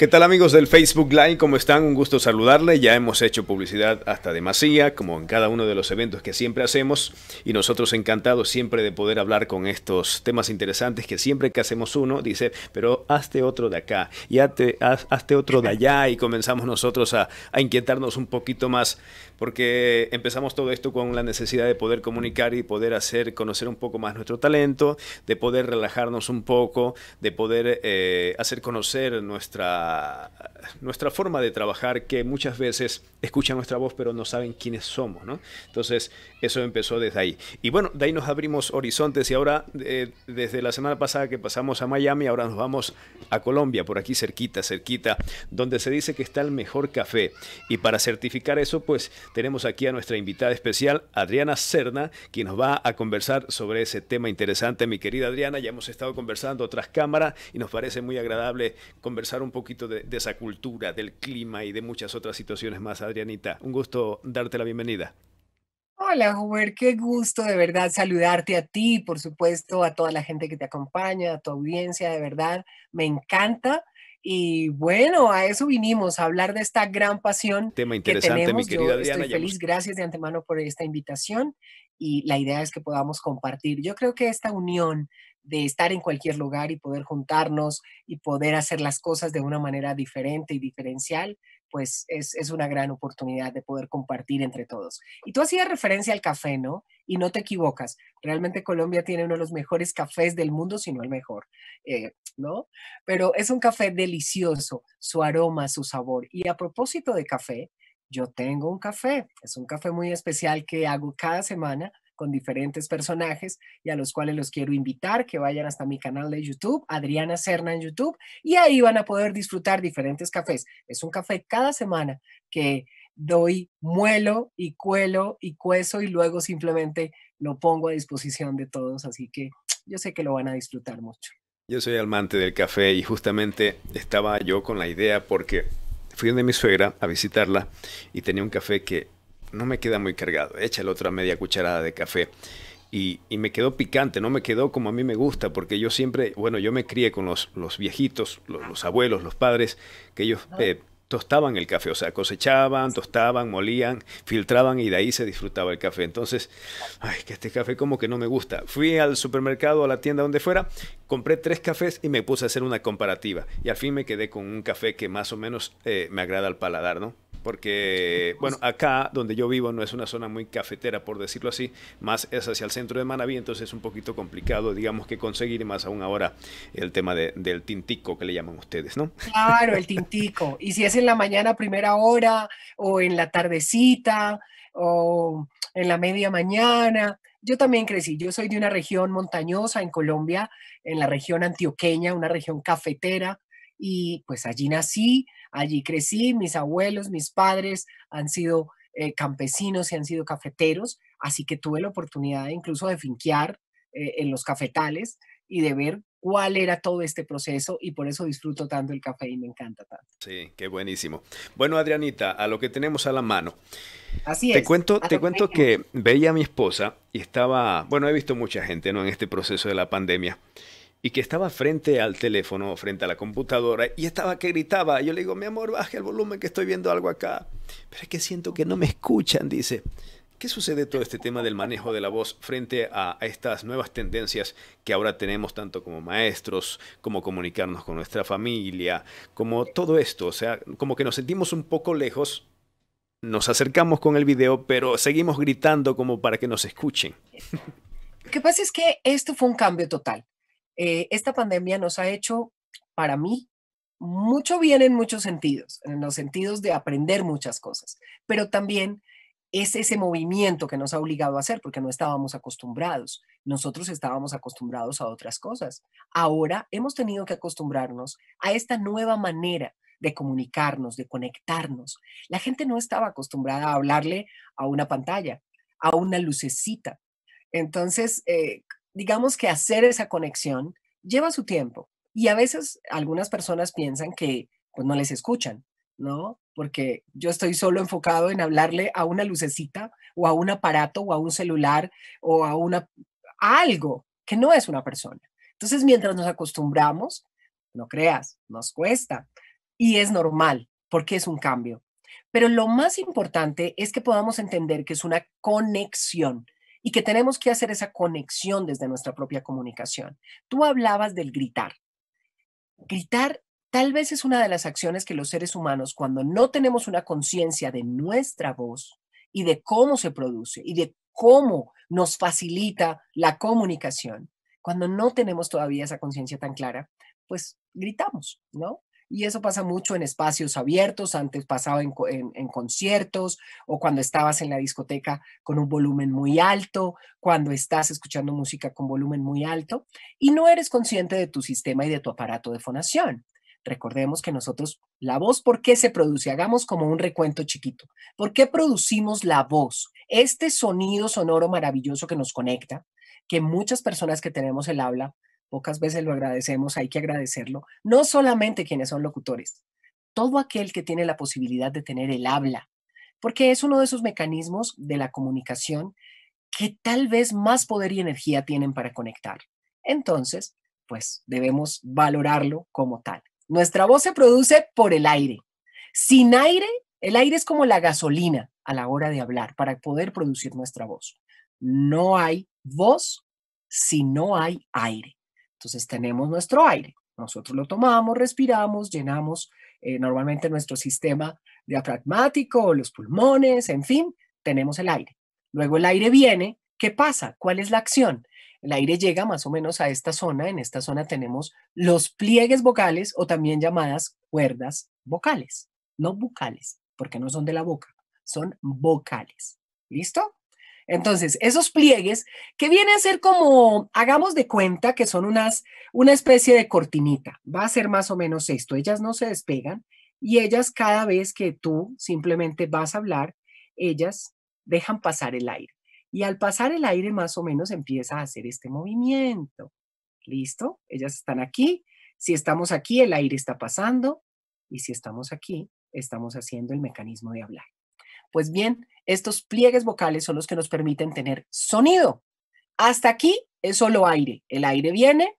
¿Qué tal amigos del Facebook Live? ¿Cómo están? Un gusto saludarle, Ya hemos hecho publicidad hasta demasía, como en cada uno de los eventos que siempre hacemos. Y nosotros encantados siempre de poder hablar con estos temas interesantes que siempre que hacemos uno dice, pero hazte otro de acá, y hazte, hazte otro de allá. Y comenzamos nosotros a, inquietarnos un poquito más, porque empezamos todo esto con la necesidad de poder comunicar y poder hacer conocer un poco más nuestro talento, de poder relajarnos un poco, de poder eh, hacer conocer nuestra nuestra, forma de trabajar que muchas veces escuchan nuestra voz pero no saben quiénes somos, ¿no? Entonces eso empezó desde ahí. Y bueno, de ahí nos abrimos horizontes y ahora eh, desde la semana pasada que pasamos a Miami, ahora nos vamos a Colombia, por aquí cerquita, cerquita, donde se dice que está el mejor café. Y para certificar eso, pues tenemos aquí a nuestra invitada especial, Adriana Cerna, quien nos va a conversar sobre ese tema interesante. Mi querida Adriana, ya hemos estado conversando tras cámara y nos parece muy agradable conversar un poquito de, esa cultura, del clima y de muchas otras situaciones más, Adrianita. Un gusto darte la bienvenida. Hola, Huber, qué gusto de verdad saludarte a ti, por supuesto, a toda la gente que te acompaña, a tu audiencia, de verdad, me encanta. Y bueno, a eso vinimos, a hablar de esta gran pasión Tema interesante, que tenemos. Mi querida Yo estoy feliz, gracias de antemano por esta invitación y la idea es que podamos compartir. Yo creo que esta unión de estar en cualquier lugar y poder juntarnos y poder hacer las cosas de una manera diferente y diferencial, pues es, una gran oportunidad de poder compartir entre todos. Y tú hacías referencia al café, ¿no? Y no te equivocas. Realmente Colombia tiene uno de los mejores cafés del mundo, si no el mejor, eh, ¿no? Pero es un café delicioso, su aroma, su sabor. Y a propósito de café, yo tengo un café, es un café muy especial que hago cada semana con diferentes personajes y a los cuales los quiero invitar que vayan hasta mi canal de YouTube, Adriana Serna en YouTube, y ahí van a poder disfrutar diferentes cafés. Es un café cada semana que doy muelo y cuelo y cueso y luego simplemente lo pongo a disposición de todos, así que yo sé que lo van a disfrutar mucho. Yo soy amante del café y justamente estaba yo con la idea porque fui de mi suegra a visitarla y tenía un café que no me queda muy cargado, échale otra media cucharada de café. Y, y, me quedó picante, no me quedó como a mí me gusta, porque yo siempre, bueno, yo me crié con los, los viejitos, los, abuelos, los padres, que ellos tostaban el café, o sea, cosechaban, tostaban, molían, filtraban y de ahí se disfrutaba el café. Entonces, ay, que este café como que no me gusta. Fui al supermercado, a la tienda donde fuera, compré tres cafés y me puse a hacer una comparativa. Y al fin me quedé con un café que más o menos eh, me agrada al paladar, ¿no? porque, bueno, acá donde yo vivo no es una zona muy cafetera, por decirlo así, más es hacia el centro de Manaví, entonces es un poquito complicado, digamos, que conseguir, más aún ahora el tema del tintico que le llaman ustedes, ¿no? Claro, el tintico. Y si es en la mañana primera hora o en la tardecita o en la media mañana. Yo también crecí, yo soy de una región montañosa en Colombia, en la región antioqueña, una región cafetera, y pues allí nací, allí crecí, mis abuelos, mis padres han sido eh, campesinos y han sido cafeteros, así que tuve la oportunidad incluso de finquear eh, en los cafetales y de ver cuál era todo este proceso y por eso disfruto tanto el café y me encanta tanto. Sí, qué buenísimo. Bueno, Adrianita, a lo que tenemos a la mano. Así es. Te cuento, te cuento que veía a mi esposa y estaba, bueno, he visto mucha gente ¿no? en este proceso de la pandemia y que estaba frente al teléfono, frente a la computadora, y estaba que gritaba. Yo le digo, mi amor, baja el volumen que estoy viendo algo acá. Pero es que siento que no me escuchan, dice. ¿Qué sucede todo este tema del manejo de la voz frente a, estas nuevas tendencias que ahora tenemos tanto como maestros, como comunicarnos con nuestra familia, como todo esto? O sea, como que nos sentimos un poco lejos, nos acercamos con el video, pero seguimos gritando como para que nos escuchen. Lo que pasa es que esto fue un cambio total. Eh, esta pandemia nos ha hecho, para mí, mucho bien en muchos sentidos, en los sentidos de aprender muchas cosas, pero también es ese movimiento que nos ha obligado a hacer porque no estábamos acostumbrados. Nosotros estábamos acostumbrados a otras cosas. Ahora hemos tenido que acostumbrarnos a esta nueva manera de comunicarnos, de conectarnos. La gente no estaba acostumbrada a hablarle a una pantalla, a una lucecita. Entonces, eh, digamos que hacer esa conexión lleva su tiempo y a veces algunas personas piensan que pues no les escuchan ¿no? Porque yo estoy solo enfocado en hablarle a una lucecita o a un aparato o a un celular o a, una, algo que no es una persona. Entonces, mientras nos acostumbramos, no creas, nos cuesta y es normal porque es un cambio. Pero lo más importante es que podamos entender que es una conexión y que tenemos que hacer esa conexión desde nuestra propia comunicación. Tú hablabas del gritar. Gritar Tal vez es una de las acciones que los seres humanos, cuando no tenemos una conciencia de nuestra voz y de cómo se produce y de cómo nos facilita la comunicación, cuando no tenemos todavía esa conciencia tan clara, pues gritamos, ¿no? Y eso pasa mucho en espacios abiertos, antes pasaba en, conciertos o cuando estabas en la discoteca con un volumen muy alto, cuando estás escuchando música con volumen muy alto y no eres consciente de tu sistema y de tu aparato de fonación. Recordemos que nosotros, la voz, ¿por qué se produce? Hagamos como un recuento chiquito. ¿Por qué producimos la voz? Este sonido sonoro maravilloso que nos conecta, que muchas personas que tenemos el habla, pocas veces lo agradecemos, hay que agradecerlo, no solamente quienes son locutores, todo aquel que tiene la posibilidad de tener el habla, porque es uno de esos mecanismos de la comunicación que tal vez más poder y energía tienen para conectar. Entonces, pues debemos valorarlo como tal. Nuestra voz se produce por el aire. Sin aire, el aire es como la gasolina a la hora de hablar para poder producir nuestra voz. No hay voz si no hay aire. Entonces tenemos nuestro aire. Nosotros lo tomamos, respiramos, llenamos eh, normalmente nuestro sistema diafragmático, los pulmones, en fin, tenemos el aire. Luego el aire viene, ¿qué pasa? ¿Cuál es la acción? El aire llega más o menos a esta zona. En esta zona tenemos los pliegues vocales o también llamadas cuerdas vocales, no vocales, porque no son de la boca, son vocales. ¿Listo? Entonces, esos pliegues que vienen a ser como, hagamos de cuenta que son unas, una especie de cortinita. Va a ser más o menos esto. Ellas no se despegan y ellas cada vez que tú simplemente vas a hablar, ellas dejan pasar el aire. Y al pasar el aire más o menos empieza a hacer este movimiento. ¿Listo? Ellas están aquí. Si estamos aquí, el aire está pasando. Y si estamos aquí, estamos haciendo el mecanismo de hablar. Pues bien, estos pliegues vocales son los que nos permiten tener sonido. Hasta aquí es solo aire. El aire viene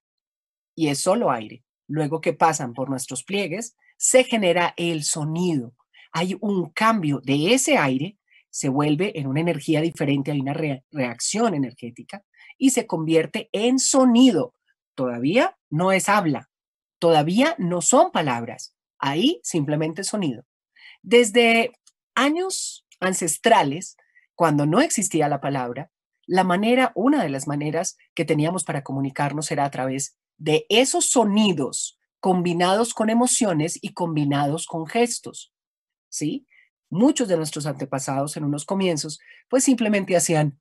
y es solo aire. Luego que pasan por nuestros pliegues, se genera el sonido. Hay un cambio de ese aire se vuelve en una energía diferente, hay una reacción energética y se convierte en sonido. Todavía no es habla, todavía no son palabras, ahí simplemente sonido. Desde años ancestrales, cuando no existía la palabra, la manera, una de las maneras que teníamos para comunicarnos era a través de esos sonidos combinados con emociones y combinados con gestos, ¿sí? muchos de nuestros antepasados en unos comienzos, pues simplemente hacían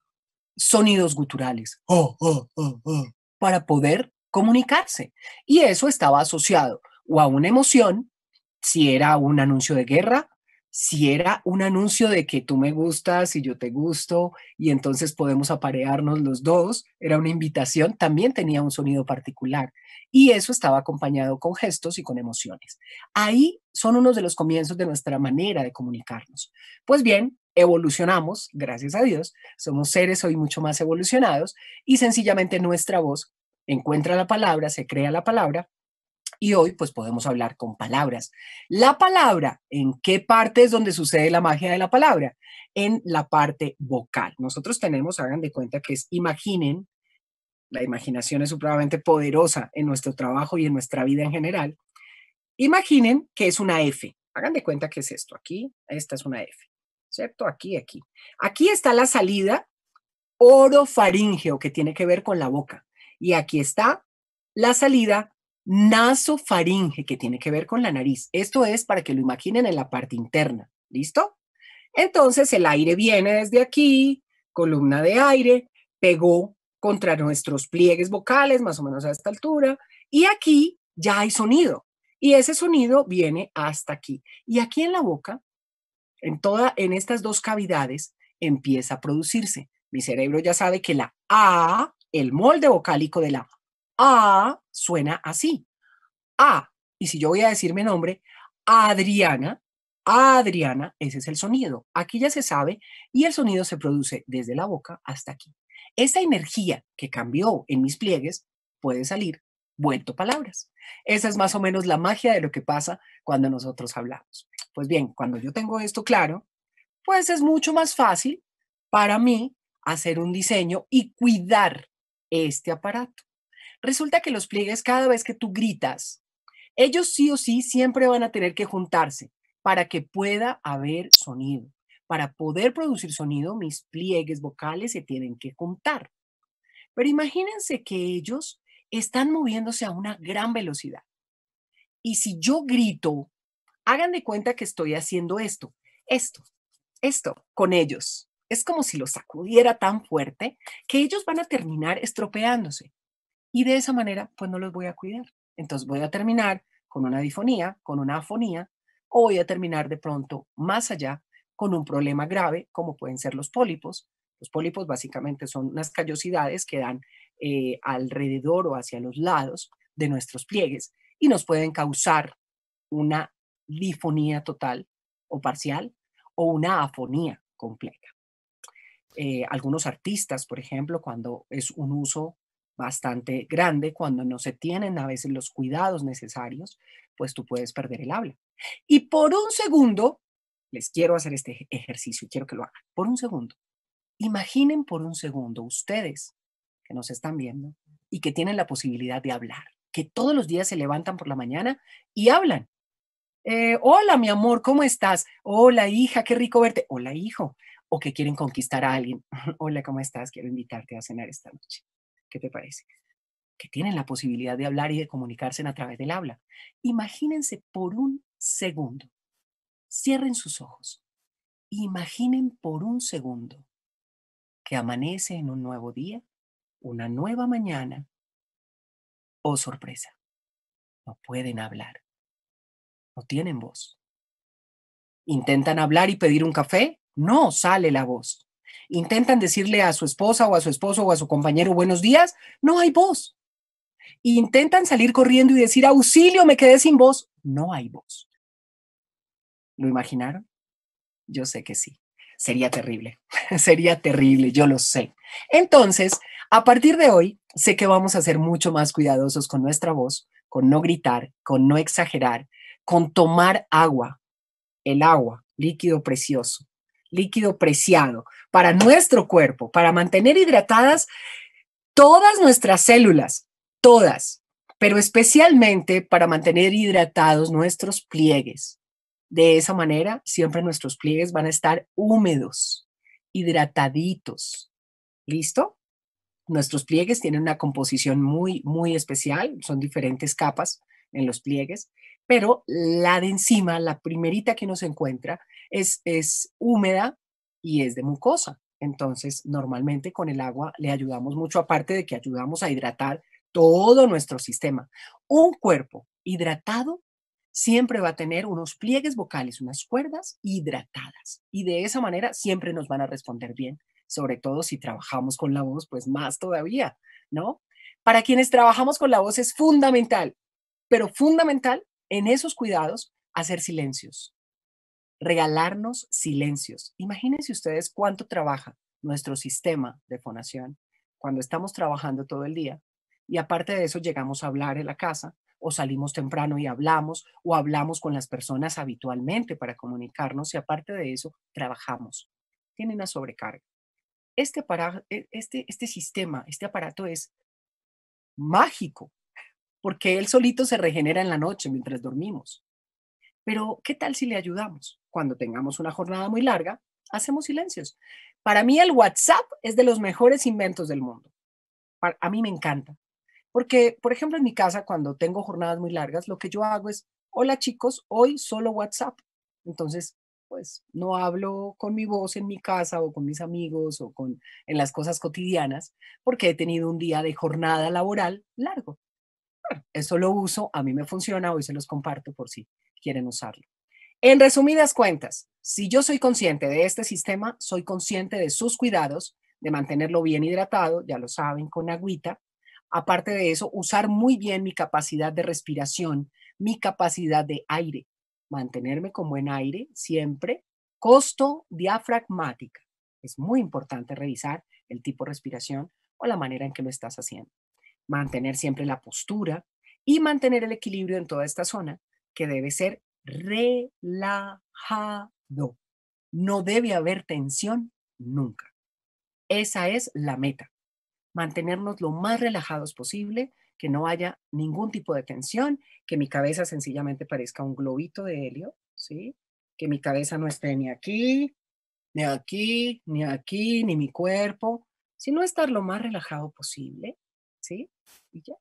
sonidos guturales oh, oh, oh, para poder comunicarse. Y eso estaba asociado o a una emoción, si era un anuncio de guerra, si era un anuncio de que tú me gustas y yo te gusto y entonces podemos aparearnos los dos, era una invitación, también tenía un sonido particular y eso estaba acompañado con gestos y con emociones. Ahí son unos de los comienzos de nuestra manera de comunicarnos. Pues bien, evolucionamos, gracias a Dios, somos seres hoy mucho más evolucionados y sencillamente nuestra voz encuentra la palabra, se crea la palabra y hoy pues podemos hablar con palabras. La palabra, ¿en qué parte es donde sucede la magia de la palabra? En la parte vocal. Nosotros tenemos, hagan de cuenta que es imaginen, la imaginación es supremamente poderosa en nuestro trabajo y en nuestra vida en general. Imaginen que es una F. Hagan de cuenta que es esto. Aquí, esta es una F. ¿Cierto? Aquí, aquí. Aquí está la salida orofaringeo que tiene que ver con la boca. Y aquí está la salida nasofaringe, que tiene que ver con la nariz. Esto es para que lo imaginen en la parte interna. ¿Listo? Entonces el aire viene desde aquí, columna de aire, pegó contra nuestros pliegues vocales, más o menos a esta altura, y aquí ya hay sonido. Y ese sonido viene hasta aquí. Y aquí en la boca, en toda en estas dos cavidades empieza a producirse. Mi cerebro ya sabe que la A, el molde vocálico de la a suena así. A. Y si yo voy a decir mi nombre, Adriana, Adriana, ese es el sonido. Aquí ya se sabe y el sonido se produce desde la boca hasta aquí. Esa energía que cambió en mis pliegues puede salir vuelto palabras. Esa es más o menos la magia de lo que pasa cuando nosotros hablamos. Pues bien, cuando yo tengo esto claro, pues es mucho más fácil para mí hacer un diseño y cuidar este aparato. Resulta que los pliegues, cada vez que tú gritas, ellos sí o sí siempre van a tener que juntarse para que pueda haber sonido. Para poder producir sonido, mis pliegues vocales se tienen que juntar. Pero imagínense que ellos están moviéndose a una gran velocidad. Y si yo grito, hagan de cuenta que estoy haciendo esto, esto, esto, con ellos. Es como si los sacudiera tan fuerte que ellos van a terminar estropeándose y de esa manera pues no los voy a cuidar. Entonces voy a terminar con una difonía, con una afonía, o voy a terminar de pronto más allá con un problema grave como pueden ser los pólipos. Los pólipos básicamente son unas callosidades que dan eh, alrededor o hacia los lados de nuestros pliegues y nos pueden causar una difonía total o parcial o una afonía completa. Eh, algunos artistas, por ejemplo, cuando es un uso bastante grande cuando no se tienen a veces los cuidados necesarios, pues tú puedes perder el habla. Y por un segundo, les quiero hacer este ejercicio quiero que lo hagan. Por un segundo, imaginen por un segundo ustedes que nos están viendo y que tienen la posibilidad de hablar, que todos los días se levantan por la mañana y hablan. Eh, hola, mi amor, ¿cómo estás? Hola, hija, qué rico verte. Hola, hijo. O que quieren conquistar a alguien. hola, ¿cómo estás? Quiero invitarte a cenar esta noche. ¿Qué te parece? Que tienen la posibilidad de hablar y de comunicarse a través del habla. Imagínense por un segundo. Cierren sus ojos. Imaginen por un segundo que amanece en un nuevo día, una nueva mañana. Oh, sorpresa. No pueden hablar. No tienen voz. ¿Intentan hablar y pedir un café? No sale la voz intentan decirle a su esposa o a su esposo o a su compañero buenos días, no hay voz. Intentan salir corriendo y decir auxilio, me quedé sin voz, no hay voz. ¿Lo imaginaron? Yo sé que sí. Sería terrible, sería terrible, yo lo sé. Entonces, a partir de hoy, sé que vamos a ser mucho más cuidadosos con nuestra voz, con no gritar, con no exagerar, con tomar agua, el agua, líquido precioso, líquido preciado para nuestro cuerpo, para mantener hidratadas todas nuestras células, todas, pero especialmente para mantener hidratados nuestros pliegues. De esa manera, siempre nuestros pliegues van a estar húmedos, hidrataditos. ¿Listo? Nuestros pliegues tienen una composición muy, muy especial, son diferentes capas en los pliegues, pero la de encima, la primerita que nos encuentra, es, es húmeda y es de mucosa. Entonces, normalmente con el agua le ayudamos mucho, aparte de que ayudamos a hidratar todo nuestro sistema. Un cuerpo hidratado siempre va a tener unos pliegues vocales, unas cuerdas hidratadas. Y de esa manera siempre nos van a responder bien, sobre todo si trabajamos con la voz, pues más todavía, ¿no? Para quienes trabajamos con la voz es fundamental pero fundamental en esos cuidados, hacer silencios, regalarnos silencios. Imagínense ustedes cuánto trabaja nuestro sistema de fonación cuando estamos trabajando todo el día y aparte de eso llegamos a hablar en la casa o salimos temprano y hablamos o hablamos con las personas habitualmente para comunicarnos y aparte de eso trabajamos. Tiene una sobrecarga. Este, para, e, este, este sistema, este aparato es mágico porque él solito se regenera en la noche mientras dormimos. Pero, ¿qué tal si le ayudamos? Cuando tengamos una jornada muy larga, hacemos silencios. Para mí el WhatsApp es de los mejores inventos del mundo. a mí me encanta. Porque, por ejemplo, en mi casa, cuando tengo jornadas muy largas, lo que yo hago es, hola chicos, hoy solo WhatsApp. Entonces, pues no hablo con mi voz en mi casa o con mis amigos o con en las cosas cotidianas porque he tenido un día de jornada laboral largo. Eso lo uso, a mí me funciona, hoy se los comparto por si quieren usarlo. En resumidas cuentas, si yo soy consciente de este sistema, soy consciente de sus cuidados, de mantenerlo bien hidratado, ya lo saben, con agüita. Aparte de eso, usar muy bien mi capacidad de respiración, mi capacidad de aire, mantenerme como en aire siempre. Costo diafragmática. Es muy importante revisar el tipo de respiración o la manera en que lo estás haciendo mantener siempre la postura y mantener el equilibrio en toda esta zona que debe ser relajado. No debe haber tensión nunca. Esa es la meta. Mantenernos lo más relajados posible, que no haya ningún tipo de tensión, que mi cabeza sencillamente parezca un globito de helio, ¿sí? Que mi cabeza no esté ni aquí, ni aquí, ni aquí, ni mi cuerpo, sino estar lo más relajado posible ¿sí? Y ya.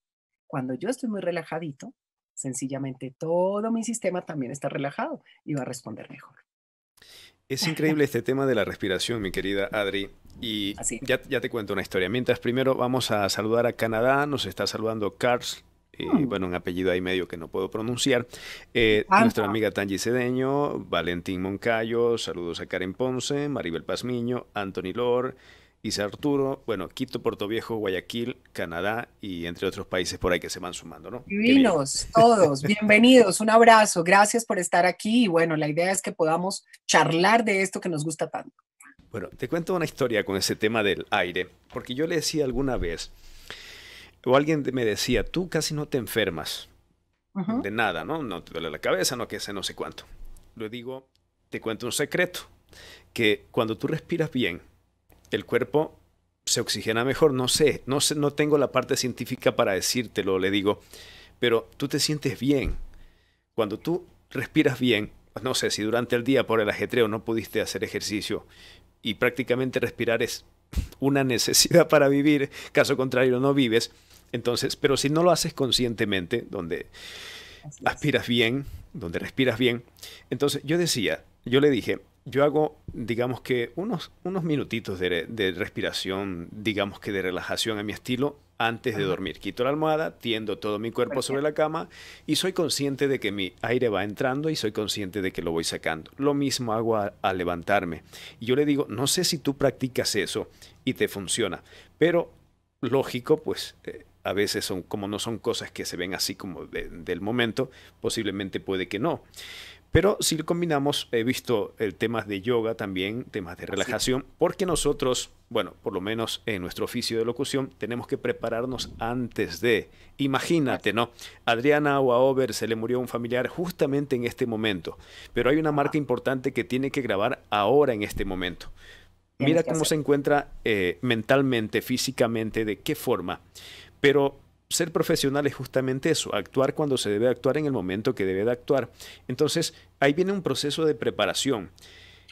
Cuando yo estoy muy relajadito, sencillamente todo mi sistema también está relajado y va a responder mejor. Es increíble este tema de la respiración, mi querida Adri. Y ya, ya, te cuento una historia. Mientras primero vamos a saludar a Canadá, nos está saludando Carl, y eh, hmm. Bueno, un apellido ahí medio que no puedo pronunciar. Eh, ah, nuestra ah. amiga Tangi Cedeño, Valentín Moncayo, saludos a Karen Ponce, Maribel Pazmiño, Anthony Lor, y Arturo, bueno, Quito, Puerto Viejo, Guayaquil, Canadá y entre otros países por ahí que se van sumando, ¿no? Divinos, todos, bienvenidos, un abrazo, gracias por estar aquí y bueno, la idea es que podamos charlar de esto que nos gusta tanto. Bueno, te cuento una historia con ese tema del aire, porque yo le decía alguna vez, o alguien me decía, tú casi no te enfermas de nada, ¿no? No te duele la cabeza, no que sé, no sé cuánto. Lo digo, te cuento un secreto, que cuando tú respiras bien, el cuerpo se oxigena mejor. No sé, no no tengo la parte científica para decírtelo, le digo, pero tú te sientes bien. Cuando tú respiras bien, no sé si durante el día por el ajetreo no pudiste hacer ejercicio y prácticamente respirar es una necesidad para vivir, caso contrario no vives. Entonces, pero si no lo haces conscientemente, donde aspiras bien, donde respiras bien, entonces yo decía, yo le dije, yo hago, digamos que, unos, unos minutitos de, respiración, digamos que de relajación a mi estilo, antes de dormir. Quito la almohada, tiendo todo mi cuerpo sobre la cama y soy consciente de que mi aire va entrando y soy consciente de que lo voy sacando. Lo mismo hago al levantarme. Y yo le digo, no sé si tú practicas eso y te funciona, pero lógico, pues... Eh, a veces son como no son cosas que se ven así como del momento, posiblemente puede que no. Pero si combinamos, he visto el eh, temas de yoga también, temas de relajación, porque nosotros, bueno, por lo menos en nuestro oficio de locución, tenemos que prepararnos antes de. Imagínate, ¿no? Adriana Waover se le murió un familiar justamente en este momento, pero hay una marca importante que tiene que grabar ahora en este momento. Mira cómo se encuentra eh, mentalmente, físicamente, de qué forma. Pero ser profesional es justamente eso, actuar cuando se debe actuar en el momento que debe de actuar. Entonces, ahí viene un proceso de preparación.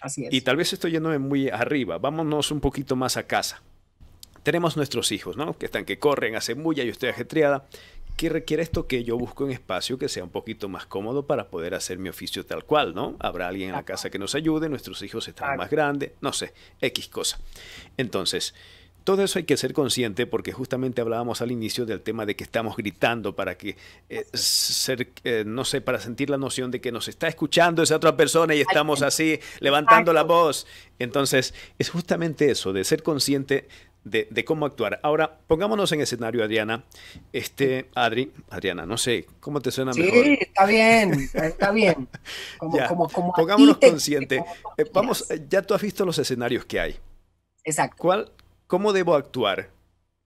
Así es. Y tal vez estoy yéndome muy arriba, vámonos un poquito más a casa. Tenemos nuestros hijos, ¿no? Que están, que corren, hacen bulla, yo estoy ajetreada. ¿Qué requiere esto? Que yo busco un espacio que sea un poquito más cómodo para poder hacer mi oficio tal cual, ¿no? Habrá alguien en la casa que nos ayude, nuestros hijos están más grandes, no sé, X cosa. Entonces, todo eso hay que ser consciente porque justamente hablábamos al inicio del tema de que estamos gritando para que, eh, ser, eh, no sé, para sentir la noción de que nos está escuchando esa otra persona y estamos así levantando la voz. Entonces, es justamente eso, de ser consciente de, cómo actuar. Ahora, pongámonos en escenario, Adriana. Este, Adri, Adriana, no sé, ¿cómo te suena mejor? Sí, está bien, está bien. pongámonos consciente. Eh, vamos, ya tú has visto los escenarios que hay. Exacto. ¿Cuál, ¿Cómo debo actuar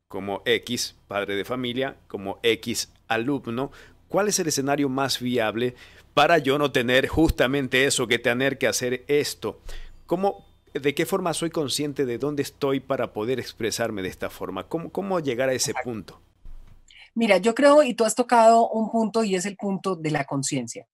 como X padre de familia, como X alumno? ¿Cuál es el escenario más viable para yo no tener justamente eso, que tener que hacer esto? ¿Cómo, ¿De qué forma soy consciente de dónde estoy para poder expresarme de esta forma? ¿Cómo, llegar a ese punto? Mira, yo creo, y tú has tocado un punto y es el punto de la conciencia.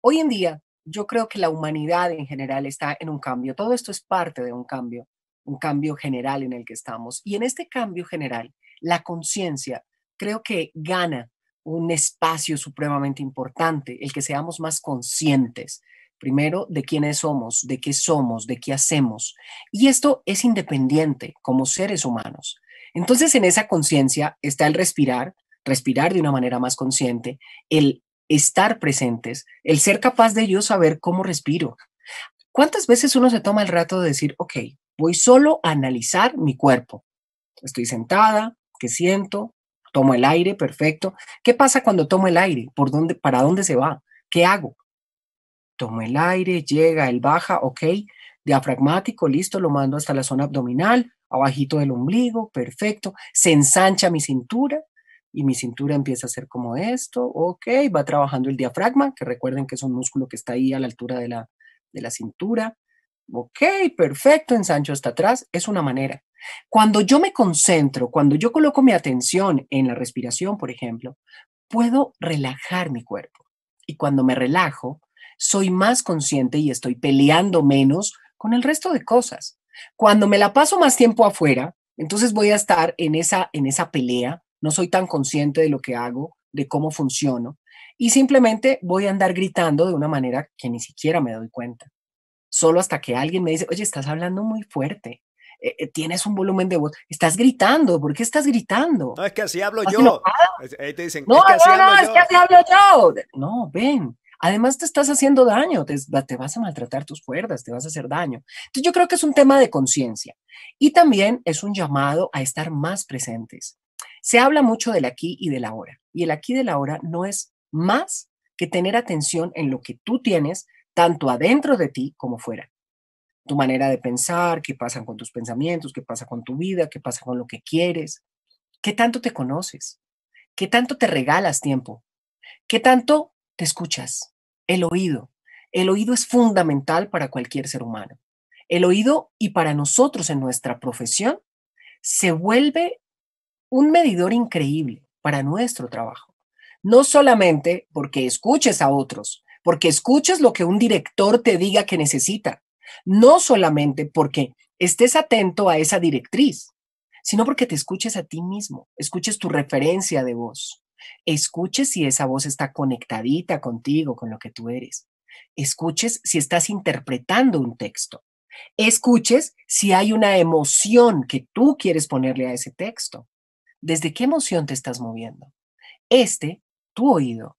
Hoy en día, yo creo que la humanidad en general está en un cambio. Todo esto es parte de un cambio un cambio general en el que estamos. Y en este cambio general, la conciencia creo que gana un espacio supremamente importante, el que seamos más conscientes, primero, de quiénes somos, de qué somos, de qué hacemos. Y esto es independiente como seres humanos. Entonces, en esa conciencia está el respirar, respirar de una manera más consciente, el estar presentes, el ser capaz de yo saber cómo respiro. ¿Cuántas veces uno se toma el rato de decir, ok, Voy solo a analizar mi cuerpo. Estoy sentada, ¿qué siento? Tomo el aire, perfecto. ¿Qué pasa cuando tomo el aire? ¿Por dónde, ¿Para dónde se va? ¿Qué hago? Tomo el aire, llega, él baja, ok. Diafragmático, listo, lo mando hasta la zona abdominal, abajito del ombligo, perfecto. Se ensancha mi cintura, y mi cintura empieza a ser como esto, ok, va trabajando el diafragma, que recuerden que es un músculo que está ahí a la altura de la, de la cintura, Ok, perfecto, ensancho hasta atrás, es una manera. Cuando yo me concentro, cuando yo coloco mi atención en la respiración, por ejemplo, puedo relajar mi cuerpo. Y cuando me relajo, soy más consciente y estoy peleando menos con el resto de cosas. Cuando me la paso más tiempo afuera, entonces voy a estar en esa, en esa pelea, no soy tan consciente de lo que hago, de cómo funciono, y simplemente voy a andar gritando de una manera que ni siquiera me doy cuenta solo hasta que alguien me dice, oye, estás hablando muy fuerte. Eh, eh, tienes un volumen de voz, estás gritando, ¿por qué estás gritando? No, es que así hablo yo. no, no, no, es que así hablo yo. No, ven, Además, te estás haciendo daño, te, vas a maltratar tus cuerdas, te vas a hacer daño. Entonces, yo creo que es un tema de conciencia y también es un llamado a estar más presentes. Se habla mucho del aquí y del ahora, y el aquí y del ahora no es más que tener atención en lo que tú tienes, tanto adentro de ti como fuera. Tu manera de pensar, qué pasa con tus pensamientos, qué pasa con tu vida, qué pasa con lo que quieres, qué tanto te conoces, qué tanto te regalas tiempo, qué tanto te escuchas, el oído. El oído es fundamental para cualquier ser humano. El oído y para nosotros en nuestra profesión se vuelve un medidor increíble para nuestro trabajo. No solamente porque escuches a otros, porque escuches lo que un director te diga que necesita, no solamente porque estés atento a esa directriz, sino porque te escuches a ti mismo, escuches tu referencia de voz, escuches si esa voz está conectadita contigo, con lo que tú eres, escuches si estás interpretando un texto, escuches si hay una emoción que tú quieres ponerle a ese texto, desde qué emoción te estás moviendo. Este, tu oído,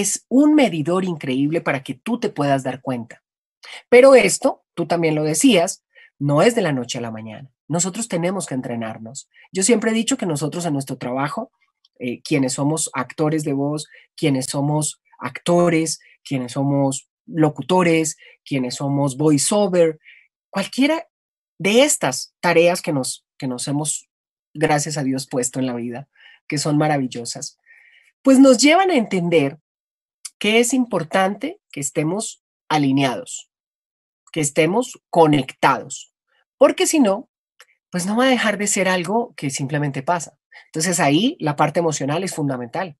es un medidor increíble para que tú te puedas dar cuenta. Pero esto, tú también lo decías, no es de la noche a la mañana. Nosotros tenemos que entrenarnos. Yo siempre he dicho que nosotros en nuestro trabajo, eh, quienes somos actores de voz, quienes somos actores, quienes somos locutores, quienes somos voiceover, cualquiera de estas tareas que nos, que nos hemos, gracias a Dios, puesto en la vida, que son maravillosas, pues nos llevan a entender que es importante que estemos alineados, que estemos conectados, porque si no, pues no va a dejar de ser algo que simplemente pasa. Entonces ahí la parte emocional es fundamental.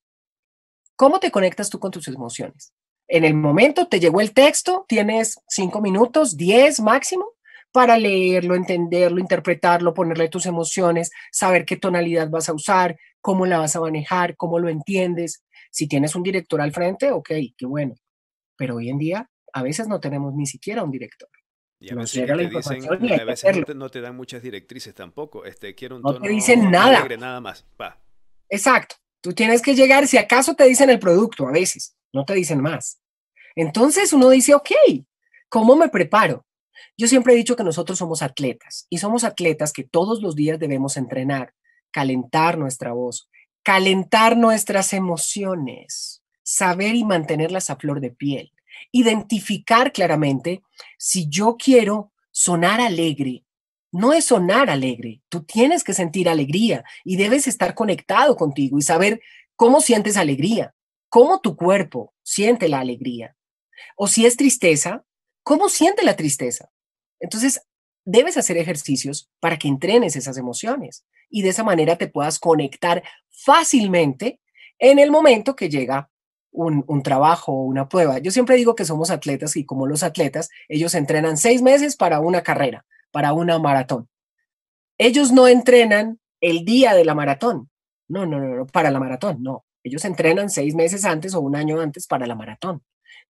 ¿Cómo te conectas tú con tus emociones? En el momento te llegó el texto, tienes cinco minutos, diez máximo, para leerlo, entenderlo, interpretarlo, ponerle tus emociones, saber qué tonalidad vas a usar, cómo la vas a manejar, cómo lo entiendes, si tienes un director al frente, ok, qué bueno. Pero hoy en día a veces no tenemos ni siquiera un director. no, te, dan muchas directrices tampoco. Este, no te dicen nada. nada más. Va. Exacto. Tú tienes que llegar, si acaso te dicen el producto, a veces, no te dicen más. Entonces uno dice, ok, ¿cómo me preparo? Yo siempre he dicho que nosotros somos atletas y somos atletas que todos los días debemos entrenar, calentar nuestra voz, calentar nuestras emociones, saber y mantenerlas a flor de piel, identificar claramente si yo quiero sonar alegre. No es sonar alegre, tú tienes que sentir alegría y debes estar conectado contigo y saber cómo sientes alegría, cómo tu cuerpo siente la alegría. O si es tristeza, ¿cómo siente la tristeza? Entonces, debes hacer ejercicios para que entrenes esas emociones y de esa manera te puedas conectar fácilmente en el momento que llega un, trabajo o una prueba. Yo siempre digo que somos atletas y como los atletas, ellos entrenan seis meses para una carrera, para una maratón. Ellos no entrenan el día de la maratón. no, no, no, para la maratón, no. Ellos entrenan seis meses antes o un año antes para la maratón.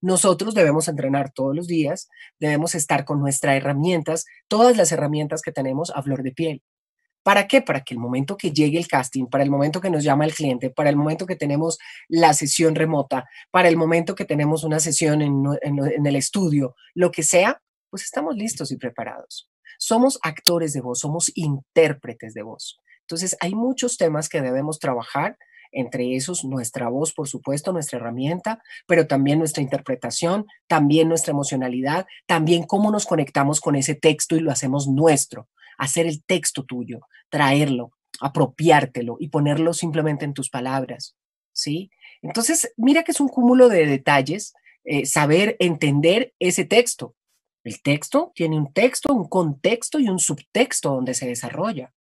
Nosotros debemos entrenar todos los días, debemos estar con nuestras herramientas, todas las herramientas que tenemos a flor de piel. ¿Para qué? Para que el momento que llegue el casting, para el momento que nos llama el cliente, para el momento que tenemos la sesión remota, para el momento que tenemos una sesión en, el estudio, lo que sea, pues estamos listos y preparados. Somos actores de voz, somos intérpretes de voz. Entonces, hay muchos temas que debemos trabajar entre esos nuestra voz, por supuesto, nuestra herramienta, pero también nuestra interpretación, también nuestra emocionalidad, también cómo nos conectamos con ese texto y lo hacemos nuestro, hacer el texto tuyo, traerlo, apropiártelo y ponerlo simplemente en tus palabras, ¿sí? Entonces, mira que es un cúmulo de detalles eh, saber entender ese texto. El texto tiene un texto, un contexto y un subtexto donde se desarrolla.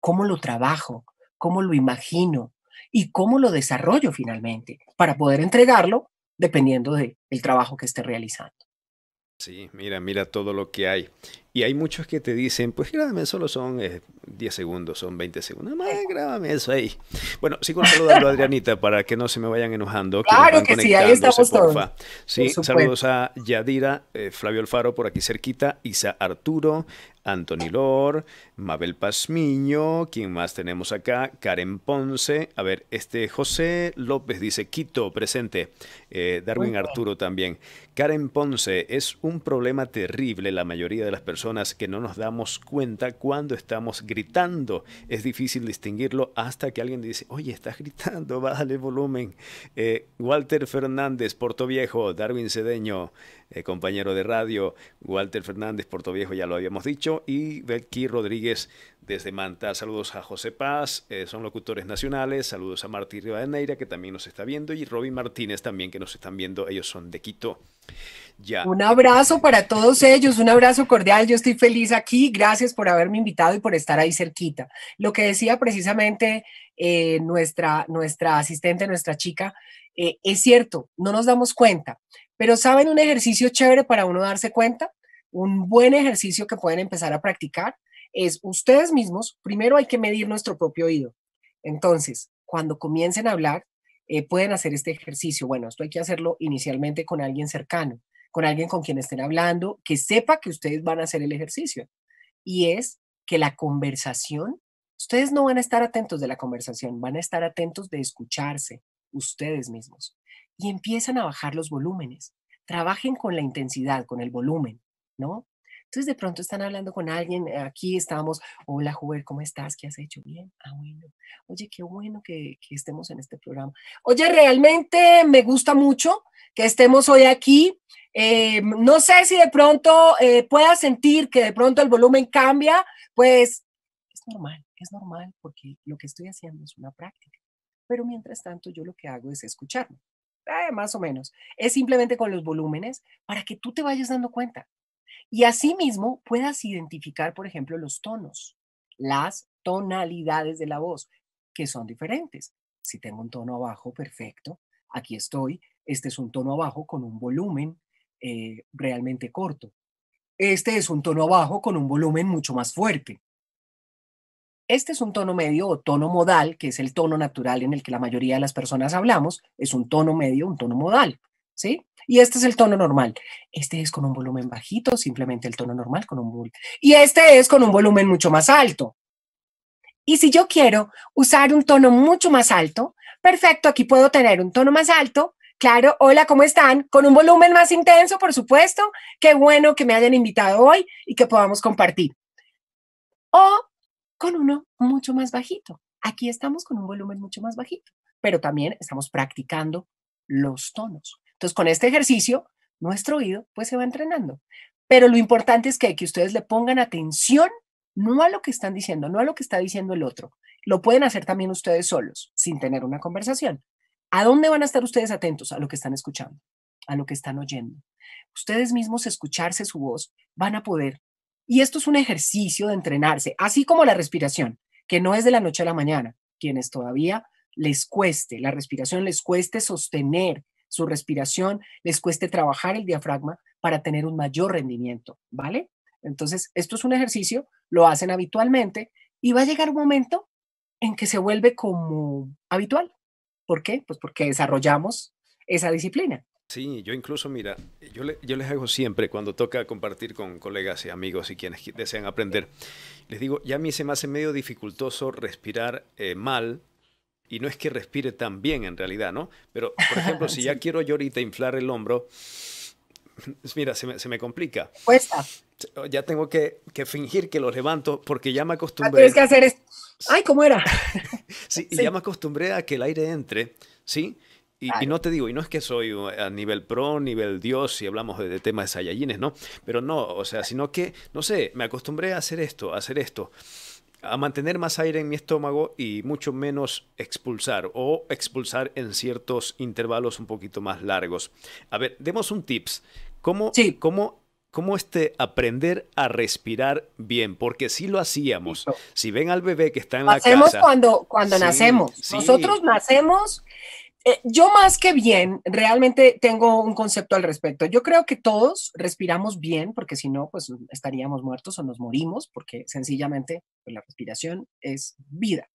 ¿Cómo lo trabajo? ¿Cómo lo imagino? y cómo lo desarrollo finalmente para poder entregarlo dependiendo del trabajo que esté realizando. Sí, mira, mira todo lo que hay. Y hay muchos que te dicen, pues grábame, solo son 10 eh, segundos, son 20 segundos. Más, grábame eso ahí. Bueno, sigo saludando a Adrianita para que no se me vayan enojando. Claro que, sí, ahí estamos todos. Sí, saludos a Yadira, eh, Flavio Alfaro por aquí cerquita, Isa Arturo, Anthony Lor, Mabel Pasmiño, ¿quién más tenemos acá? Karen Ponce, a ver, este José López dice, Quito, presente, eh, Darwin Arturo también. Karen Ponce, es un problema terrible la mayoría de las personas que no nos damos cuenta cuando estamos gritando. Es difícil distinguirlo hasta que alguien dice, oye, estás gritando, bájale volumen. Eh, Walter Fernández, Viejo, Darwin Cedeño. Eh, compañero de radio, Walter Fernández, Portoviejo, ya lo habíamos dicho, y Belki Rodríguez desde Manta. Saludos a José Paz, eh, son locutores nacionales, saludos a Martí Rivadeneira, que también nos está viendo, y Robin Martínez también, que nos están viendo, ellos son de Quito. Ya. Un abrazo para todos ellos, un abrazo cordial. Yo estoy feliz aquí. Gracias por haberme invitado y por estar ahí cerquita. Lo que decía precisamente eh, nuestra, nuestra asistente, nuestra chica, es cierto, no nos damos cuenta, pero saben un ejercicio chévere para uno darse cuenta, un buen ejercicio que pueden empezar a practicar es ustedes mismos, primero hay que medir nuestro propio oído. Entonces, cuando comiencen a hablar, eh, pueden hacer este ejercicio. Bueno, esto hay que hacerlo inicialmente con alguien cercano, con alguien con quien estén hablando, que sepa que ustedes van a hacer el ejercicio. Y es que la conversación, ustedes no van a estar atentos de la conversación, van a estar atentos de escucharse ustedes mismos y empiezan a bajar los volúmenes. Trabajen con la intensidad, con el volumen, ¿no? Entonces de pronto están hablando con alguien, eh, aquí estamos, hola Juber, ¿cómo estás? ¿Qué has hecho? Bien, ah bueno, oye, qué bueno que, estemos en este programa. Oye, realmente me gusta mucho que estemos hoy aquí. Eh, no sé si de pronto eh, puedas sentir que de pronto el volumen cambia, pues es normal, es normal porque lo que estoy haciendo es una práctica. Pero mientras tanto yo lo que hago es escucharme. Eh, más o menos. Es simplemente con los volúmenes para que tú te vayas dando cuenta. Y asimismo puedas identificar, por ejemplo, los tonos, las tonalidades de la voz, que son diferentes. Si tengo un tono abajo, perfecto. Aquí estoy. Este es un tono abajo con un volumen eh, realmente corto. Este es un tono abajo con un volumen mucho más fuerte. Este es un tono medio o tono modal, que es el tono natural en el que la mayoría de las personas hablamos. Es un tono medio, un tono modal, ¿sí? Y este es el tono normal. Este es con un volumen bajito, simplemente el tono normal con un Y este es con un volumen mucho más alto. Y si yo quiero usar un tono mucho más alto, perfecto, aquí puedo tener un tono más alto. Claro, hola, ¿cómo están? Con un volumen más intenso, por supuesto. Qué bueno que me hayan invitado hoy y que podamos compartir. O con uno mucho más bajito. Aquí estamos con un volumen mucho más bajito, pero también estamos practicando los tonos. Entonces, con este ejercicio, nuestro oído pues se va entrenando. Pero lo importante es que, que ustedes le pongan atención no a lo que están diciendo, no a lo que está diciendo el otro. Lo pueden hacer también ustedes solos, sin tener una conversación. ¿A dónde van a estar ustedes atentos? A lo que están escuchando, a lo que están oyendo. Ustedes mismos escucharse su voz van a poder y esto es un ejercicio de entrenarse, así como la respiración, que no es de la noche a la mañana. Quienes todavía les cueste la respiración, les cueste sostener su respiración, les cueste trabajar el diafragma para tener un mayor rendimiento, ¿vale? Entonces, esto es un ejercicio, lo hacen habitualmente y va a llegar un momento en que se vuelve como habitual. ¿Por qué? Pues porque desarrollamos esa disciplina. Sí, yo incluso, mira, yo, les hago siempre cuando toca compartir con colegas y amigos y quienes desean aprender, les digo, ya a mí se me hace medio dificultoso respirar eh, mal y no es que respire tan bien en realidad, ¿no? Pero, por ejemplo, si ya quiero yo ahorita inflar el hombro, mira, se me, complica. Pues Ya tengo que, que, fingir que lo levanto porque ya me ah, acostumbré. Ah, tienes que hacer es. Ay, ¿cómo era? sí, ya me acostumbré a que el aire entre, ¿sí? sí y, no te digo, y no es que soy a nivel pro, nivel dios, si hablamos de, de temas de Saiyajines, ¿no? Pero no, o sea, sino que, no sé, me acostumbré a hacer esto, a hacer esto a mantener más aire en mi estómago y mucho menos expulsar o expulsar en ciertos intervalos un poquito más largos. A ver, demos un tips. ¿Cómo, sí. cómo, cómo este aprender a respirar bien? Porque si lo hacíamos. Si ven al bebé que está en la hacemos casa. Hacemos cuando, cuando nacemos. Nosotros nacemos eh, yo más que bien, realmente tengo un concepto al respecto. Yo creo que todos respiramos bien, porque si no, pues estaríamos muertos o nos morimos, porque sencillamente pues, la respiración es vida.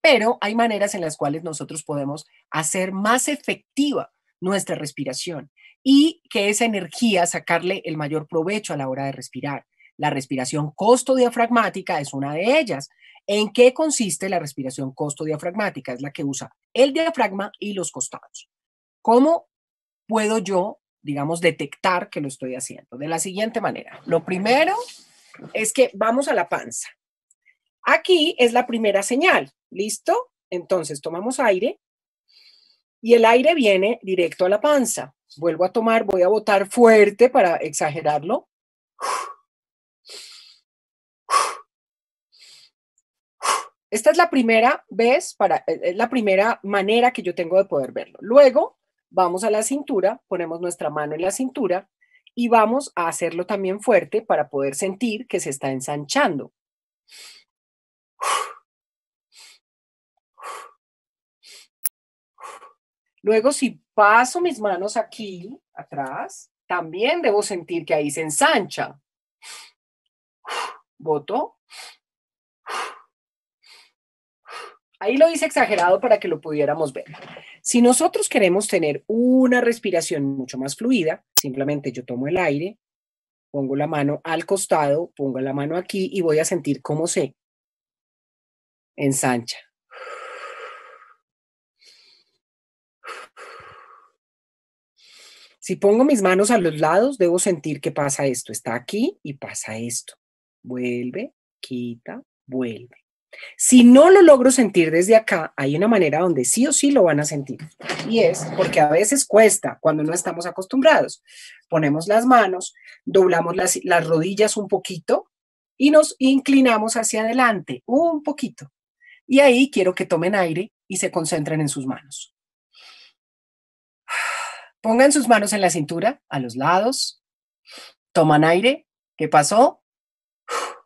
Pero hay maneras en las cuales nosotros podemos hacer más efectiva nuestra respiración y que esa energía sacarle el mayor provecho a la hora de respirar. La respiración costodiafragmática es una de ellas. ¿En qué consiste la respiración costo diafragmática Es la que usa el diafragma y los costados. ¿Cómo puedo yo, digamos, detectar que lo estoy haciendo? De la siguiente manera. Lo primero es que vamos a la panza. Aquí es la primera señal. ¿Listo? Entonces tomamos aire y el aire viene directo a la panza. Vuelvo a tomar, voy a botar fuerte para exagerarlo. Esta es la primera vez, para, es eh, eh, la primera manera que yo tengo de poder verlo. Luego vamos a la cintura, ponemos nuestra mano en la cintura y vamos a hacerlo también fuerte para poder sentir que se está ensanchando. Luego, si paso mis manos aquí atrás, también debo sentir que ahí se ensancha. Voto. Ahí lo hice exagerado para que lo pudiéramos ver. Si nosotros queremos tener una respiración mucho más fluida, simplemente yo tomo el aire, pongo la mano al costado, pongo la mano aquí y voy a sentir cómo se ensancha. Si pongo mis manos a los lados, debo sentir que pasa esto. Está aquí y pasa esto. Vuelve, quita, vuelve. Si no lo logro sentir desde acá, hay una manera donde sí o sí lo van a sentir. Y es porque a veces cuesta cuando no estamos acostumbrados. Ponemos las manos, doblamos las, rodillas un poquito y nos inclinamos hacia adelante un poquito. Y ahí quiero que tomen aire y se concentren en sus manos. Pongan sus manos en la cintura, a los lados. Toman aire. ¿Qué pasó?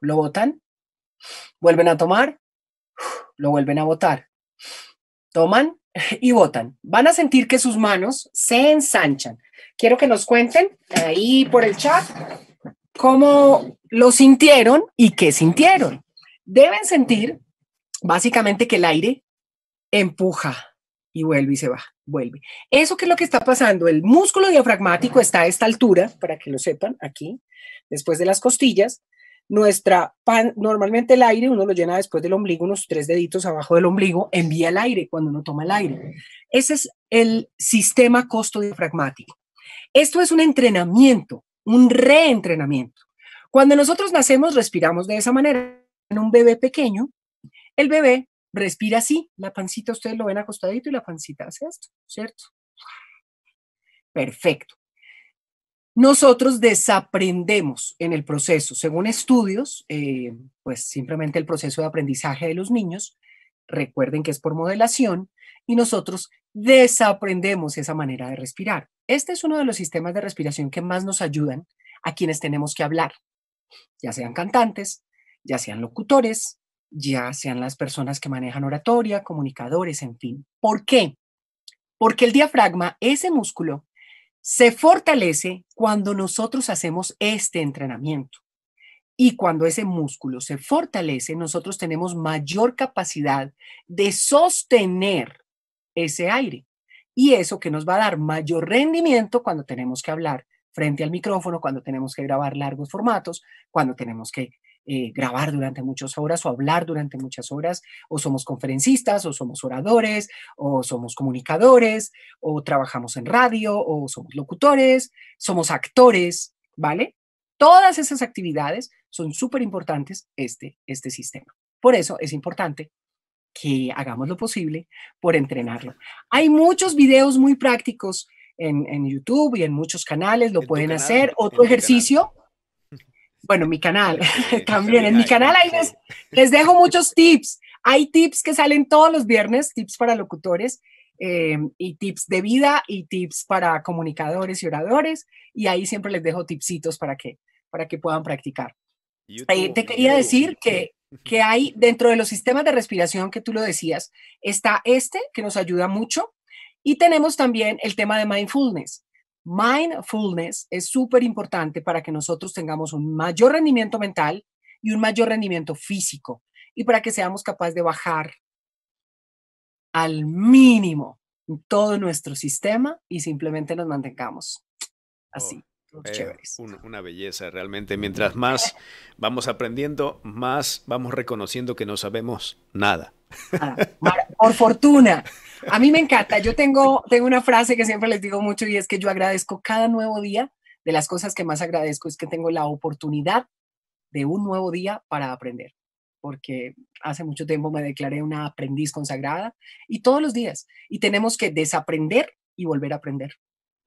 Lo botan vuelven a tomar, lo vuelven a botar. Toman y botan. Van a sentir que sus manos se ensanchan. Quiero que nos cuenten ahí por el chat cómo lo sintieron y qué sintieron. Deben sentir básicamente que el aire empuja y vuelve y se va, vuelve. Eso que es lo que está pasando, el músculo diafragmático está a esta altura, para que lo sepan, aquí, después de las costillas, nuestra pan, normalmente el aire uno lo llena después del ombligo, unos tres deditos abajo del ombligo, envía el aire cuando uno toma el aire. Ese es el sistema costo diafragmático. Esto es un entrenamiento, un reentrenamiento. Cuando nosotros nacemos, respiramos de esa manera. En un bebé pequeño, el bebé respira así, la pancita, ustedes lo ven acostadito y la pancita hace esto, ¿cierto? Perfecto nosotros desaprendemos en el proceso. Según estudios, eh, pues simplemente el proceso de aprendizaje de los niños, recuerden que es por modelación, y nosotros desaprendemos esa manera de respirar. Este es uno de los sistemas de respiración que más nos ayudan a quienes tenemos que hablar, ya sean cantantes, ya sean locutores, ya sean las personas que manejan oratoria, comunicadores, en fin. ¿Por qué? Porque el diafragma, ese músculo, se fortalece cuando nosotros hacemos este entrenamiento. Y cuando ese músculo se fortalece, nosotros tenemos mayor capacidad de sostener ese aire. Y eso que nos va a dar mayor rendimiento cuando tenemos que hablar frente al micrófono, cuando tenemos que grabar largos formatos, cuando tenemos que eh, grabar durante muchas horas o hablar durante muchas horas, o somos conferencistas, o somos oradores, o somos comunicadores, o trabajamos en radio, o somos locutores, somos actores, ¿vale? Todas esas actividades son súper importantes este, este sistema. Por eso es importante que hagamos lo posible por entrenarlo. Hay muchos videos muy prácticos en, YouTube y en muchos canales, lo pueden hacer. Otro ejercicio, bueno, mi canal también. En mi canal ahí les, dejo muchos tips. Hay tips que salen todos los viernes, tips para locutores. Em, y tips de vida y tips para comunicadores y oradores. Y ahí siempre les dejo tipsitos para que, para que puedan practicar. te quería decir que, que hay dentro de los sistemas de respiración que tú lo decías, está este que nos ayuda mucho. Y tenemos también el tema de mindfulness. Mindfulness es súper importante para que nosotros tengamos un mayor rendimiento mental y un mayor rendimiento físico y para que seamos capaces de bajar al mínimo todo nuestro sistema y simplemente nos mantengamos así. Oh, una belleza, realmente. Mientras más vamos aprendiendo, más vamos reconociendo que no sabemos nada. Ah, por fortuna. A mí me encanta. Yo tengo, tengo una frase que siempre les digo mucho y es que yo agradezco cada nuevo día. De las cosas que más agradezco es que tengo la oportunidad de un nuevo día para aprender, porque hace mucho tiempo me declaré una aprendiz consagrada y todos los días. Y tenemos que desaprender y volver a aprender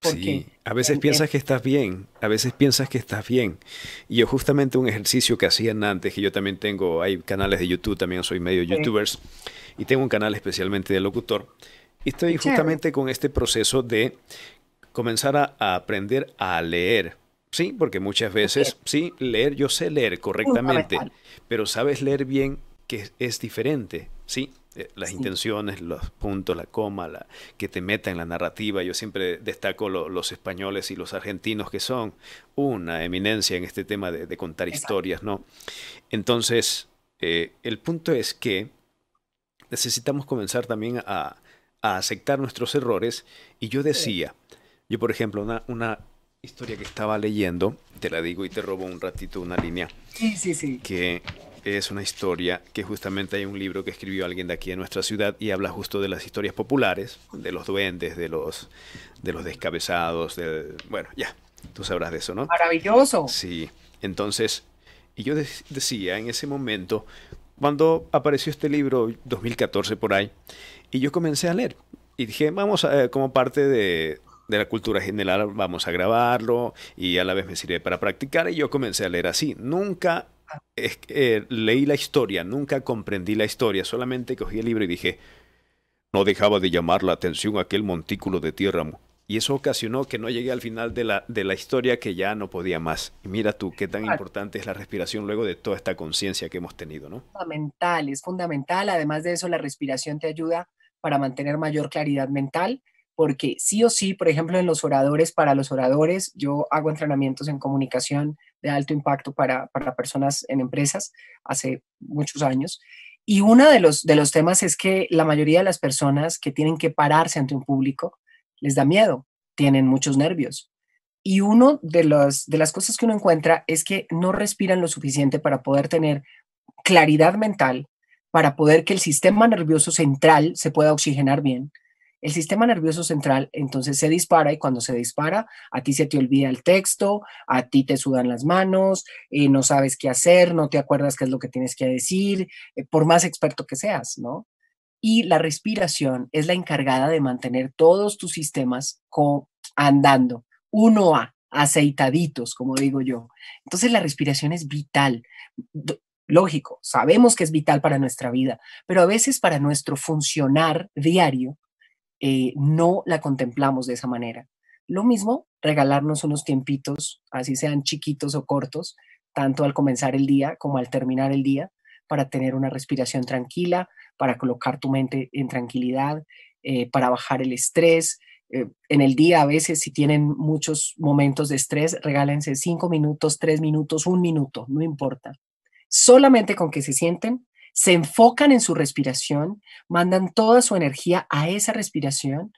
sí. A veces piensas que estás bien, a veces piensas que estás bien. Y yo justamente un ejercicio que hacían antes, que yo también tengo, hay canales de YouTube, también soy medio youtubers, y tengo un canal especialmente de locutor, y estoy justamente con este proceso de comenzar a, aprender a leer. Sí, porque muchas veces, sí, leer, yo sé leer correctamente, pero sabes leer bien que es diferente. ¿sí? Eh, las intenciones, los puntos, la coma, la, que te meta en la narrativa. Yo siempre destaco los españoles y los argentinos que son una eminencia en este tema de, contar historias, ¿no? Entonces, eh, el punto es que necesitamos comenzar también a, aceptar nuestros errores. Y yo decía, yo por ejemplo, una, una historia que estaba leyendo, te la digo y te robo un ratito una línea. Sí, sí, sí. Que es una historia que justamente hay un libro que escribió alguien de aquí en nuestra ciudad y habla justo de las historias populares, de los duendes, de los, de los descabezados, de, bueno, ya, tú sabrás de eso, ¿no? Maravilloso. Sí, entonces, y yo decía en ese momento, cuando apareció este libro, 2014 por ahí, y yo comencé a leer. Y dije, vamos, a, eh, como parte de, de la cultura general vamos a grabarlo y a la vez me sirve para practicar y yo comencé a leer así. Nunca es, eh, leí la historia, nunca comprendí la historia, solamente cogí el libro y dije, no dejaba de llamar la atención aquel montículo de tierra. Y eso ocasionó que no llegué al final de la, de la historia que ya no podía más. Y mira tú, qué tan importante es la respiración luego de toda esta conciencia que hemos tenido, ¿no? Fundamental, es fundamental. Además de eso, la respiración te ayuda para mantener mayor claridad mental porque sí o sí, por ejemplo, en los oradores, para los oradores, yo hago entrenamientos en comunicación de alto impacto para, para personas en empresas hace muchos años. Y uno de los, de los temas es que la mayoría de las personas que tienen que pararse ante un público les da miedo, tienen muchos nervios. Y uno de, los, de las cosas que uno encuentra es que no respiran lo suficiente para poder tener claridad mental, para poder que el sistema nervioso central se pueda oxigenar bien, el sistema nervioso central entonces se dispara y cuando se dispara, a ti se te olvida el texto, a ti te sudan las manos, eh, no sabes qué hacer, no te acuerdas qué es lo que tienes que decir, eh, por más experto que seas, ¿no? Y la respiración es la encargada de mantener todos tus sistemas andando, uno a aceitaditos, como digo yo. Entonces la respiración es vital. Lógico, sabemos que es vital para nuestra vida, pero a veces para nuestro funcionar diario eh, no la contemplamos de esa manera. Lo mismo, regalarnos unos tiempitos, así sean chiquitos o cortos, tanto al comenzar el día como al terminar el día, para tener una respiración tranquila, para colocar tu mente en tranquilidad, eh, para bajar el estrés. Eh, en el día a veces, si tienen muchos momentos de estrés, regálense cinco minutos, tres minutos, un minuto, no importa. Solamente con que se sienten se enfocan en su respiración, mandan toda su energía a esa respiración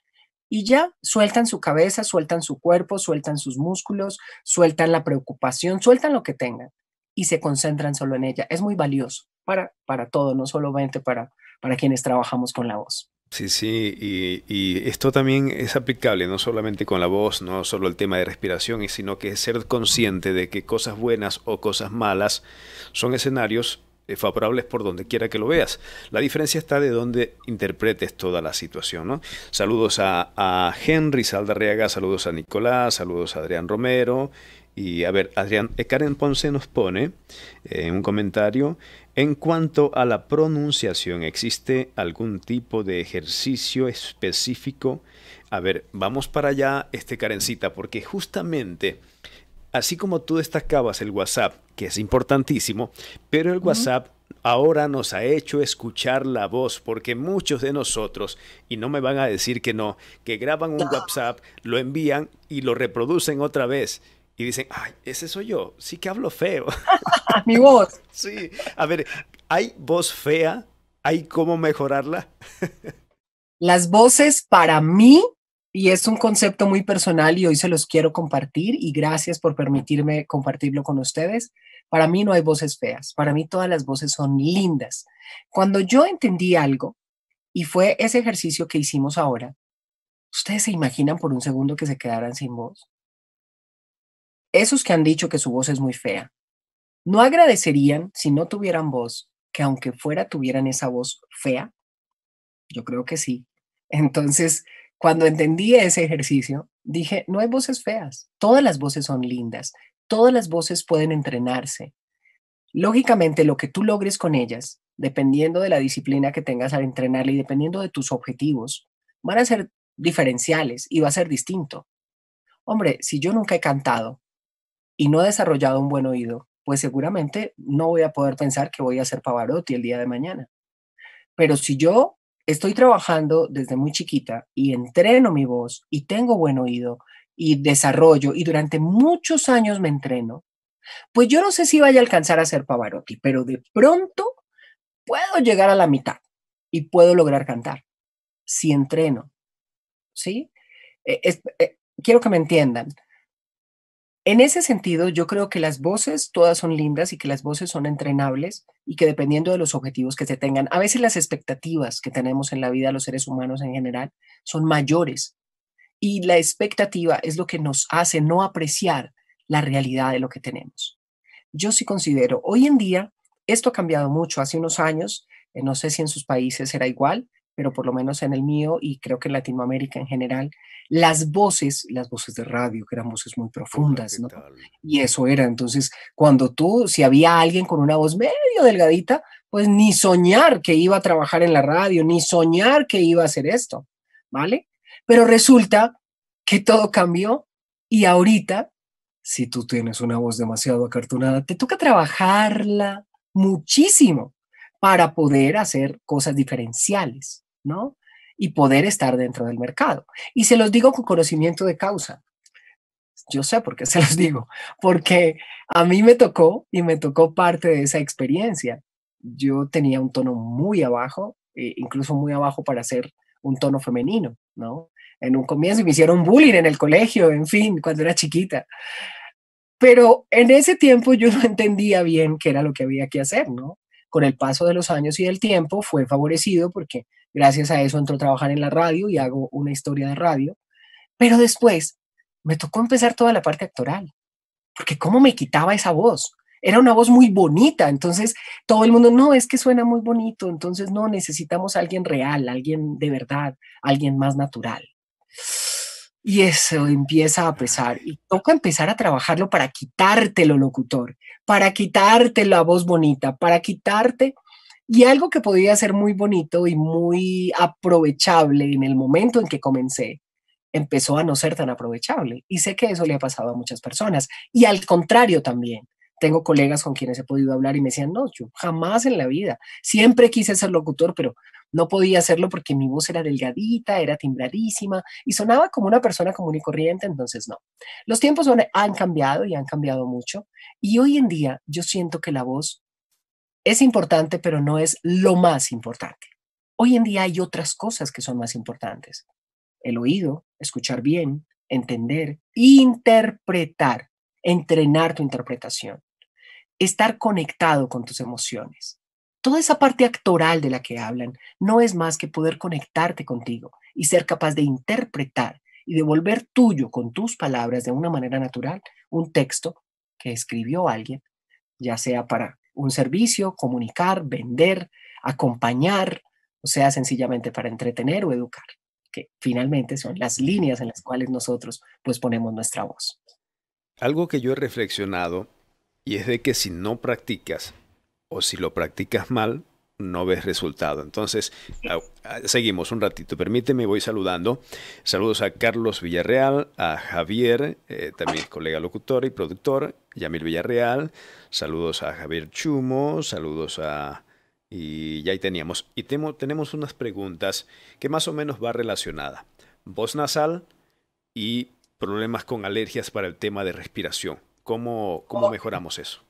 y ya sueltan su cabeza, sueltan su cuerpo, sueltan sus músculos, sueltan la preocupación, sueltan lo que tengan y se concentran solo en ella. Es muy valioso para, para todo, no solamente para, para quienes trabajamos con la voz. Sí, sí, y, y, esto también es aplicable no solamente con la voz, no solo el tema de respiración, sino que ser consciente de que cosas buenas o cosas malas son escenarios eh, favorables por donde quiera que lo veas. La diferencia está de dónde interpretes toda la situación. Saludos a, Henry Saldarriaga, saludos a Nicolás, saludos a Adrián Romero. Y a ver, Adrián, eh, Karen Ponce nos pone en eh, un comentario. En cuanto a la pronunciación, ¿existe algún tipo de ejercicio específico? A ver, vamos para allá, este Karencita, porque justamente así como tú destacabas el WhatsApp, que es importantísimo, pero el WhatsApp ahora nos ha hecho escuchar la voz, porque muchos de nosotros, y no me van a decir que no, que graban un WhatsApp, lo envían y lo reproducen otra vez. Y dicen, ay, ese soy yo, sí que hablo feo. Mi voz. Sí, a ver, ¿hay voz fea? ¿Hay cómo mejorarla? Las voces para mí y es un concepto muy personal y hoy se los quiero compartir y gracias por permitirme compartirlo con ustedes. Para mí no hay voces feas, para mí todas las voces son lindas. Cuando yo entendí algo, y fue ese ejercicio que hicimos ahora, ¿ustedes se imaginan por un segundo que se quedaran sin voz? Esos que han dicho que su voz es muy fea, ¿no agradecerían si no tuvieran voz que aunque fuera tuvieran esa voz fea? Yo creo que sí. Entonces, cuando entendí ese ejercicio, dije, no hay voces feas, todas las voces son lindas, todas las voces pueden entrenarse. Lógicamente, lo que tú logres con ellas, dependiendo de la disciplina que tengas al entrenarla y dependiendo de tus objetivos, van a ser diferenciales y va a ser distinto. Hombre, si yo nunca he cantado y no he desarrollado un buen oído, pues seguramente no voy a poder pensar que voy a ser Pavarotti el día de mañana. Pero si yo estoy trabajando desde muy chiquita y entreno mi voz y tengo buen oído y desarrollo y durante muchos años me entreno, pues yo no sé si vaya a alcanzar a ser Pavarotti, pero de pronto puedo llegar a la mitad y puedo lograr cantar si entreno. ¿Sí? Eh, eh, quiero que me entiendan. En ese sentido, yo creo que las voces todas son lindas y que las voces son entrenables y que dependiendo de los objetivos que se tengan, a veces las expectativas que tenemos en la vida de los seres humanos en general son mayores y la expectativa es lo que nos hace no apreciar la realidad de lo que tenemos. Yo sí considero, hoy en día, esto ha cambiado mucho, hace unos años, eh, no sé si en sus países era igual, pero por lo menos en el mío y creo que en Latinoamérica en general, las voces, las voces de radio, que eran voces muy profundas, ¿no? Y eso era. Entonces, cuando tú, si había alguien con una voz medio delgadita, pues ni soñar que iba a trabajar en la radio, ni soñar que iba a hacer esto, ¿vale? Pero resulta que todo cambió y ahorita, si tú tienes una voz demasiado acartonada, te toca trabajarla muchísimo para poder hacer cosas diferenciales. ¿no? Y poder estar dentro del mercado. Y se los digo con conocimiento de causa. Yo sé por qué se los digo, porque a mí me tocó y me tocó parte de esa experiencia. Yo tenía un tono muy abajo, e incluso muy abajo para ser un tono femenino, ¿no? En un comienzo me hicieron bullying en el colegio, en fin, cuando era chiquita. Pero en ese tiempo yo no entendía bien qué era lo que había que hacer, ¿no? Con el paso de los años y del tiempo fue favorecido porque Gracias a eso entró a trabajar en la radio y hago una historia de radio. Pero después me tocó empezar toda la parte actoral, porque cómo me quitaba esa voz. Era una voz muy bonita, entonces todo el mundo, no, es que suena muy bonito, entonces no, necesitamos a alguien real, alguien de verdad, alguien más natural. Y eso empieza a pesar. Y toca empezar a trabajarlo para quitarte locutor, para quitarte la voz bonita, para quitarte y algo que podía ser muy bonito y muy aprovechable en el momento en que comencé, empezó a no ser tan aprovechable. Y sé que eso le ha pasado a muchas personas. Y al contrario también. Tengo colegas con quienes he podido hablar y me decían, no, yo jamás en la vida. Siempre quise ser locutor, pero no podía hacerlo porque mi voz era delgadita, era timbradísima y sonaba como una persona común y corriente, entonces no. Los tiempos han cambiado y han cambiado mucho. Y hoy en día yo siento que la voz es importante, pero no es lo más importante. Hoy en día hay otras cosas que son más importantes. El oído, escuchar bien, entender, interpretar, entrenar tu interpretación, estar conectado con tus emociones. Toda esa parte actoral de la que hablan no es más que poder conectarte contigo y ser capaz de interpretar y devolver tuyo con tus palabras de una manera natural un texto que escribió alguien, ya sea para un servicio, comunicar, vender, acompañar, o sea, sencillamente para entretener o educar, que finalmente son las líneas en las cuales nosotros pues ponemos nuestra voz. Algo que yo he reflexionado y es de que si no practicas o si lo practicas mal, no ves resultado. Entonces, ah, seguimos un ratito. Permíteme, voy saludando. Saludos a Carlos Villarreal, a Javier, eh, también colega locutor y productor, Yamil Villarreal. Saludos a Javier Chumo, saludos a... Y ya ahí teníamos. Y tenemos unas preguntas que más o menos va relacionada. Voz nasal y problemas con alergias para el tema de respiración. ¿Cómo, cómo oh. mejoramos eso?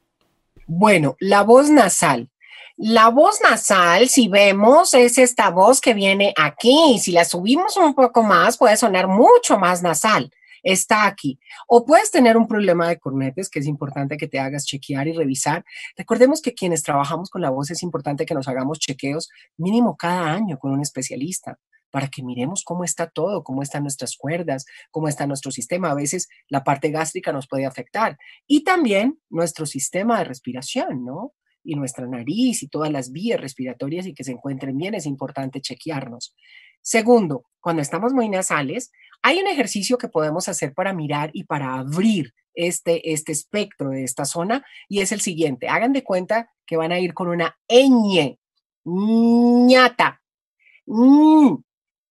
Bueno, la voz nasal la voz nasal, si vemos, es esta voz que viene aquí. Si la subimos un poco más, puede sonar mucho más nasal. Está aquí. O puedes tener un problema de cornetes, que es importante que te hagas chequear y revisar. Recordemos que quienes trabajamos con la voz es importante que nos hagamos chequeos mínimo cada año con un especialista para que miremos cómo está todo, cómo están nuestras cuerdas, cómo está nuestro sistema. A veces la parte gástrica nos puede afectar y también nuestro sistema de respiración, ¿no? y nuestra nariz y todas las vías respiratorias y que se encuentren bien, es importante chequearnos. Segundo, cuando estamos muy nasales, hay un ejercicio que podemos hacer para mirar y para abrir este, este espectro de esta zona y es el siguiente. Hagan de cuenta que van a ir con una ñ, ñata.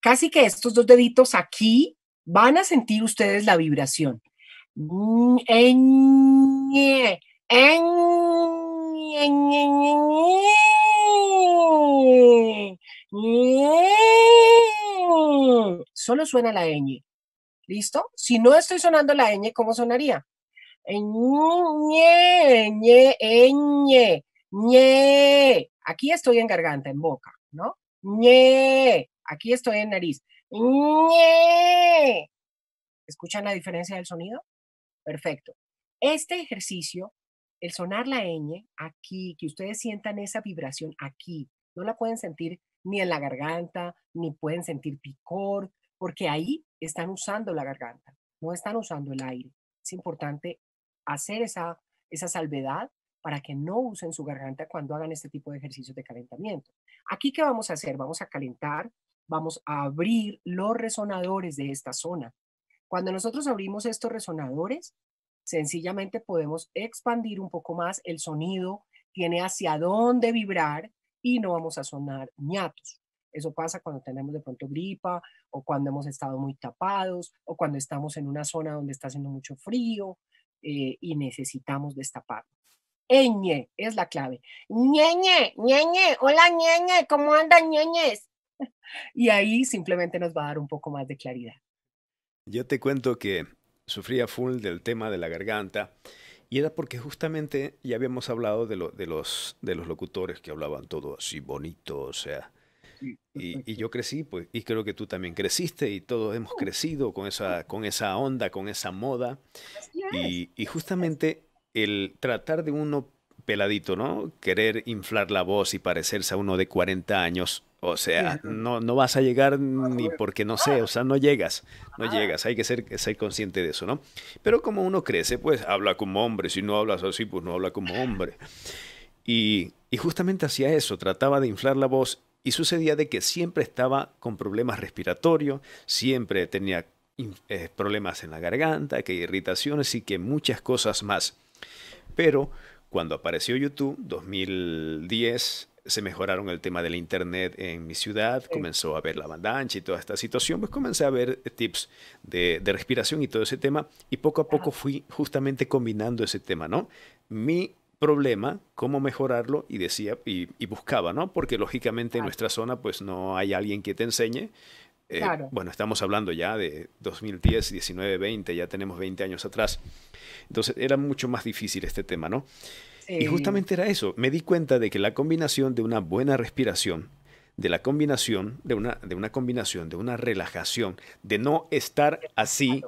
Casi que estos dos deditos aquí van a sentir ustedes la vibración. ñ Solo suena la ñ. ¿Listo? Si no estoy sonando la ñ, ¿cómo sonaría? Aquí estoy en garganta, en boca, ¿no? Aquí estoy en nariz. ¿Escuchan la diferencia del sonido? Perfecto. Este ejercicio el sonar la ñ aquí, que ustedes sientan esa vibración aquí, no la pueden sentir ni en la garganta, ni pueden sentir picor, porque ahí están usando la garganta, no están usando el aire. Es importante hacer esa, esa salvedad para que no usen su garganta cuando hagan este tipo de ejercicios de calentamiento. Aquí, ¿qué vamos a hacer? Vamos a calentar, vamos a abrir los resonadores de esta zona. Cuando nosotros abrimos estos resonadores, Sencillamente podemos expandir un poco más el sonido, tiene hacia dónde vibrar y no vamos a sonar ñatos. Eso pasa cuando tenemos de pronto gripa o cuando hemos estado muy tapados o cuando estamos en una zona donde está haciendo mucho frío eh, y necesitamos destapar. Ñe, es la clave. Ñeñe, ñeñe, hola ñeñe, ¿cómo andan ñeñes? Y ahí simplemente nos va a dar un poco más de claridad. Yo te cuento que sufría full del tema de la garganta. Y era porque justamente ya habíamos hablado de, los, de los locutores que hablaban todo así bonito, o sea. Y, yo crecí, pues, y creo que tú también creciste y todos hemos oh. crecido con esa, con esa onda, con esa moda. Y, y justamente el tratar de uno peladito, ¿no? Querer inflar la voz y parecerse a uno de 40 años. O sea, no, no vas a llegar ni porque no sé, o sea, no llegas, no llegas, hay que ser, consciente de eso, ¿no? Pero como uno crece, pues habla como hombre, si no hablas así, pues no habla como hombre. Y, justamente hacía eso, trataba de inflar la voz y sucedía de que siempre estaba con problemas respiratorios, siempre tenía eh, problemas en la garganta, que irritaciones y que muchas cosas más. Pero cuando apareció YouTube, 2010, se mejoraron el tema del internet en mi ciudad, comenzó a ver la banda ancha y toda esta situación, pues comencé a ver tips de, respiración y todo ese tema, y poco a poco fui justamente combinando ese tema, ¿no? Mi problema, cómo mejorarlo, y decía, y, y buscaba, ¿no? Porque lógicamente en nuestra zona, pues no hay alguien que te enseñe, eh, bueno, estamos hablando ya de 2010, 19, 20, ya tenemos 20 años atrás. Entonces era mucho más difícil este tema, ¿no? Y justamente era eso. Me di cuenta de que la combinación de una buena respiración, de la combinación, de una, de una combinación, de una relajación, de no estar así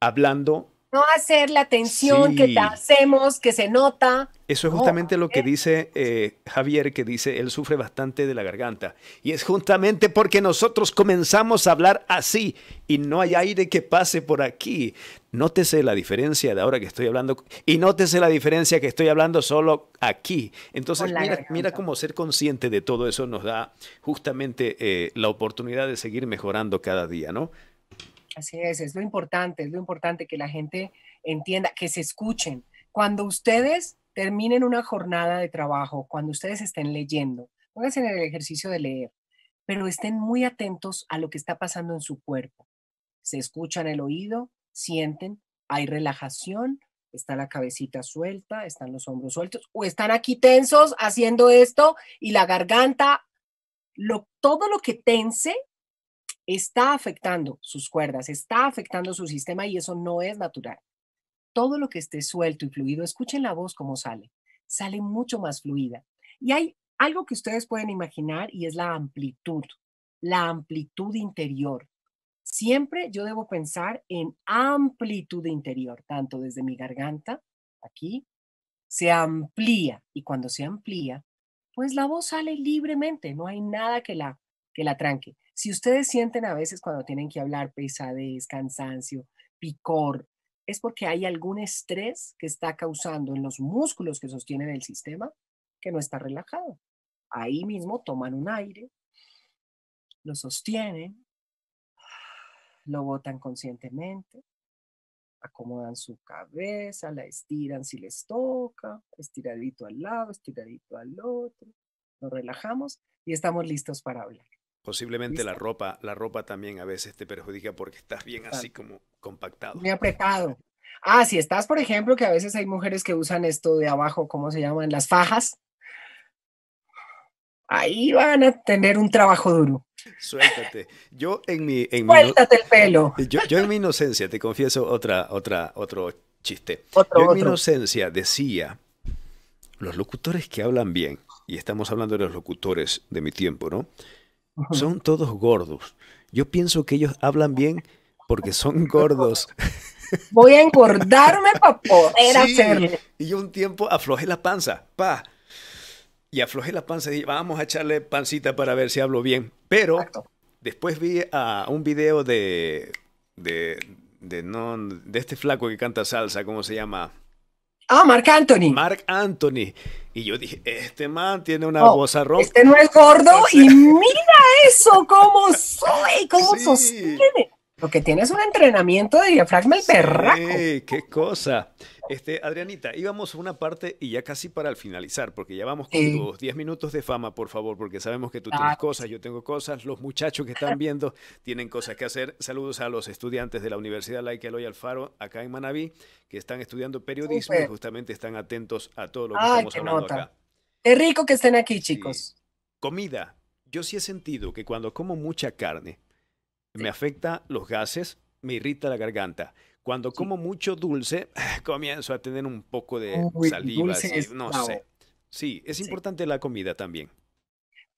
hablando no hacer la tensión que hacemos, que se nota. Eso es justamente lo que ¿eh? dice eh, Javier, que dice, él sufre bastante de la garganta. Y es justamente porque nosotros comenzamos a hablar así y no hay aire que pase por aquí. Nótese la diferencia de ahora que estoy hablando y nótese la diferencia que estoy hablando solo aquí. Entonces, mira, cómo ser consciente de todo eso nos da justamente eh, la oportunidad de seguir mejorando cada día, ¿no? Así es, es lo importante, es lo importante que la gente entienda, que se escuchen. Cuando ustedes terminen una jornada de trabajo, cuando ustedes estén leyendo, pónganse en el ejercicio de leer, pero estén muy atentos a lo que está pasando en su cuerpo. Se escuchan el oído, sienten, hay relajación, está la cabecita suelta, están los hombros sueltos, o están aquí tensos haciendo esto y la garganta, lo, todo lo que tense está afectando sus cuerdas, está afectando su sistema y eso no es natural. Todo lo que esté suelto y fluido, escuchen la voz como sale, sale mucho más fluida. Y hay algo que ustedes pueden imaginar y es la amplitud, la amplitud interior. Siempre yo debo pensar en amplitud interior, tanto desde mi garganta, aquí, se amplía y cuando se amplía, pues la voz sale libremente, no hay nada que la, que la tranque. Si ustedes sienten a veces cuando tienen que hablar pesadez, cansancio, picor, es porque hay algún estrés que está causando en los músculos que sostienen el sistema que no está relajado. Ahí mismo toman un aire, lo sostienen, lo botan conscientemente, acomodan su cabeza, la estiran si les toca, estiradito al lado, estiradito al otro, nos relajamos y estamos listos para hablar. Posiblemente la ropa, la ropa también a veces te perjudica porque estás bien así como compactado. Muy apretado. Ah, si estás, por ejemplo, que a veces hay mujeres que usan esto de abajo, ¿cómo se llaman? Las fajas. Ahí van a tener un trabajo duro. Suéltate. Yo en mi... En Suéltate el pelo. Yo, en mi inocencia, te confieso otra, otra, otro chiste. yo en mi inocencia decía, los locutores que hablan bien, y estamos hablando de los locutores de mi tiempo, ¿no? son todos gordos. Yo pienso que ellos hablan bien porque son gordos. Voy a engordarme para poder Y yo un tiempo aflojé la panza, pa. Y aflojé la panza y dije, vamos a echarle pancita para ver si hablo bien. Pero después vi a un video de, de, de, no, de este flaco que canta salsa, ¿cómo se llama? Ah, Mark Anthony. Mark Anthony. Y yo dije, este man tiene una voz arroz. Este no es gordo y mira eso, cómo soy, cómo sostiene. Lo que tiene es un entrenamiento de diafragma el sí, qué cosa. Este, Adrianita, íbamos a una parte y ya casi para el finalizar, porque ya vamos con sí. 10 minutos de fama, por favor, porque sabemos que tú tienes cosas, yo tengo cosas, los muchachos que están viendo tienen cosas que hacer. Saludos a los estudiantes de la Universidad Laica Eloy Alfaro, acá en Manabí, que están estudiando periodismo y justamente están atentos a todo lo que estamos hablando acá. Es rico que estén aquí, chicos. Comida. Yo sí he sentido que cuando como mucha carne, me afecta los gases, me irrita la garganta. Cuando como mucho dulce, comienzo a tener un poco de saliva. no sé. Sí, es importante la comida también.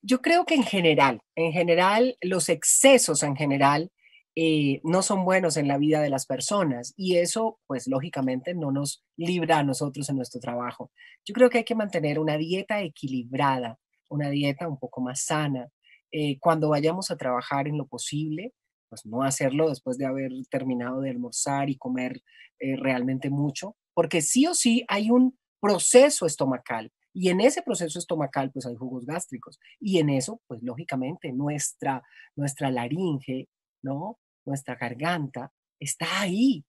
Yo creo que en general, en general, los excesos en general eh, no son buenos en la vida de las personas y eso, pues lógicamente, no nos libra a nosotros en nuestro trabajo. Yo creo que hay que mantener una dieta equilibrada, una dieta un poco más sana. Eh, cuando vayamos a trabajar en lo posible, pues no hacerlo después de haber terminado de almorzar y comer eh, realmente mucho, porque sí o sí hay un proceso estomacal y en ese proceso estomacal pues hay jugos gástricos y en eso pues lógicamente nuestra, nuestra laringe, ¿no? Nuestra garganta está ahí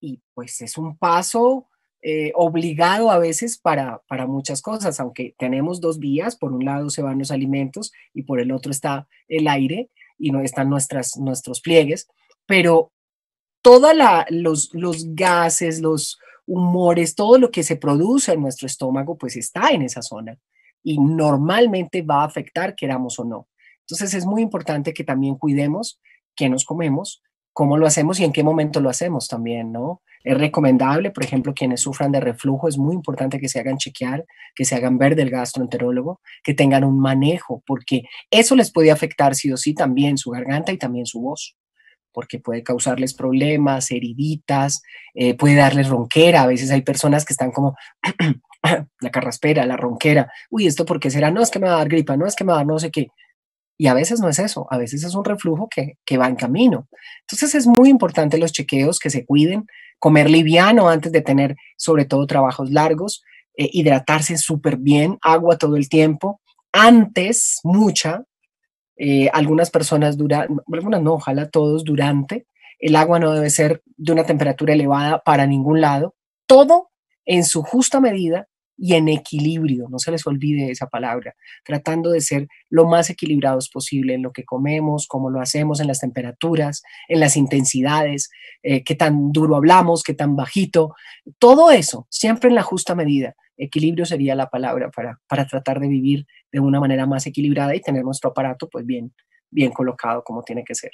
y pues es un paso eh, obligado a veces para, para muchas cosas, aunque tenemos dos vías, por un lado se van los alimentos y por el otro está el aire, y no están nuestras, nuestros pliegues, pero todos los, los gases, los humores, todo lo que se produce en nuestro estómago, pues está en esa zona y normalmente va a afectar, queramos o no. Entonces es muy importante que también cuidemos qué nos comemos, cómo lo hacemos y en qué momento lo hacemos también, ¿no? Es recomendable, por ejemplo, quienes sufran de reflujo, es muy importante que se hagan chequear, que se hagan ver del gastroenterólogo, que tengan un manejo, porque eso les puede afectar sí o sí también su garganta y también su voz, porque puede causarles problemas, heriditas, eh, puede darles ronquera. A veces hay personas que están como la carraspera, la ronquera. Uy, ¿esto por qué será? No, es que me va a dar gripa, no, es que me va a dar no sé qué. Y a veces no es eso, a veces es un reflujo que, va en camino. Entonces es muy importante los chequeos, que se cuiden, comer liviano antes de tener sobre todo trabajos largos, eh, hidratarse súper bien, agua todo el tiempo, antes mucha, eh, algunas personas duran, algunas no, ojalá todos durante, el agua no debe ser de una temperatura elevada para ningún lado, todo en su justa medida y en equilibrio, no se les olvide esa palabra, tratando de ser lo más equilibrados posible en lo que comemos, cómo lo hacemos, en las temperaturas, en las intensidades, eh, qué tan duro hablamos, qué tan bajito, todo eso, siempre en la justa medida. Equilibrio sería la palabra para, para tratar de vivir de una manera más equilibrada y tener nuestro aparato pues bien, bien colocado como tiene que ser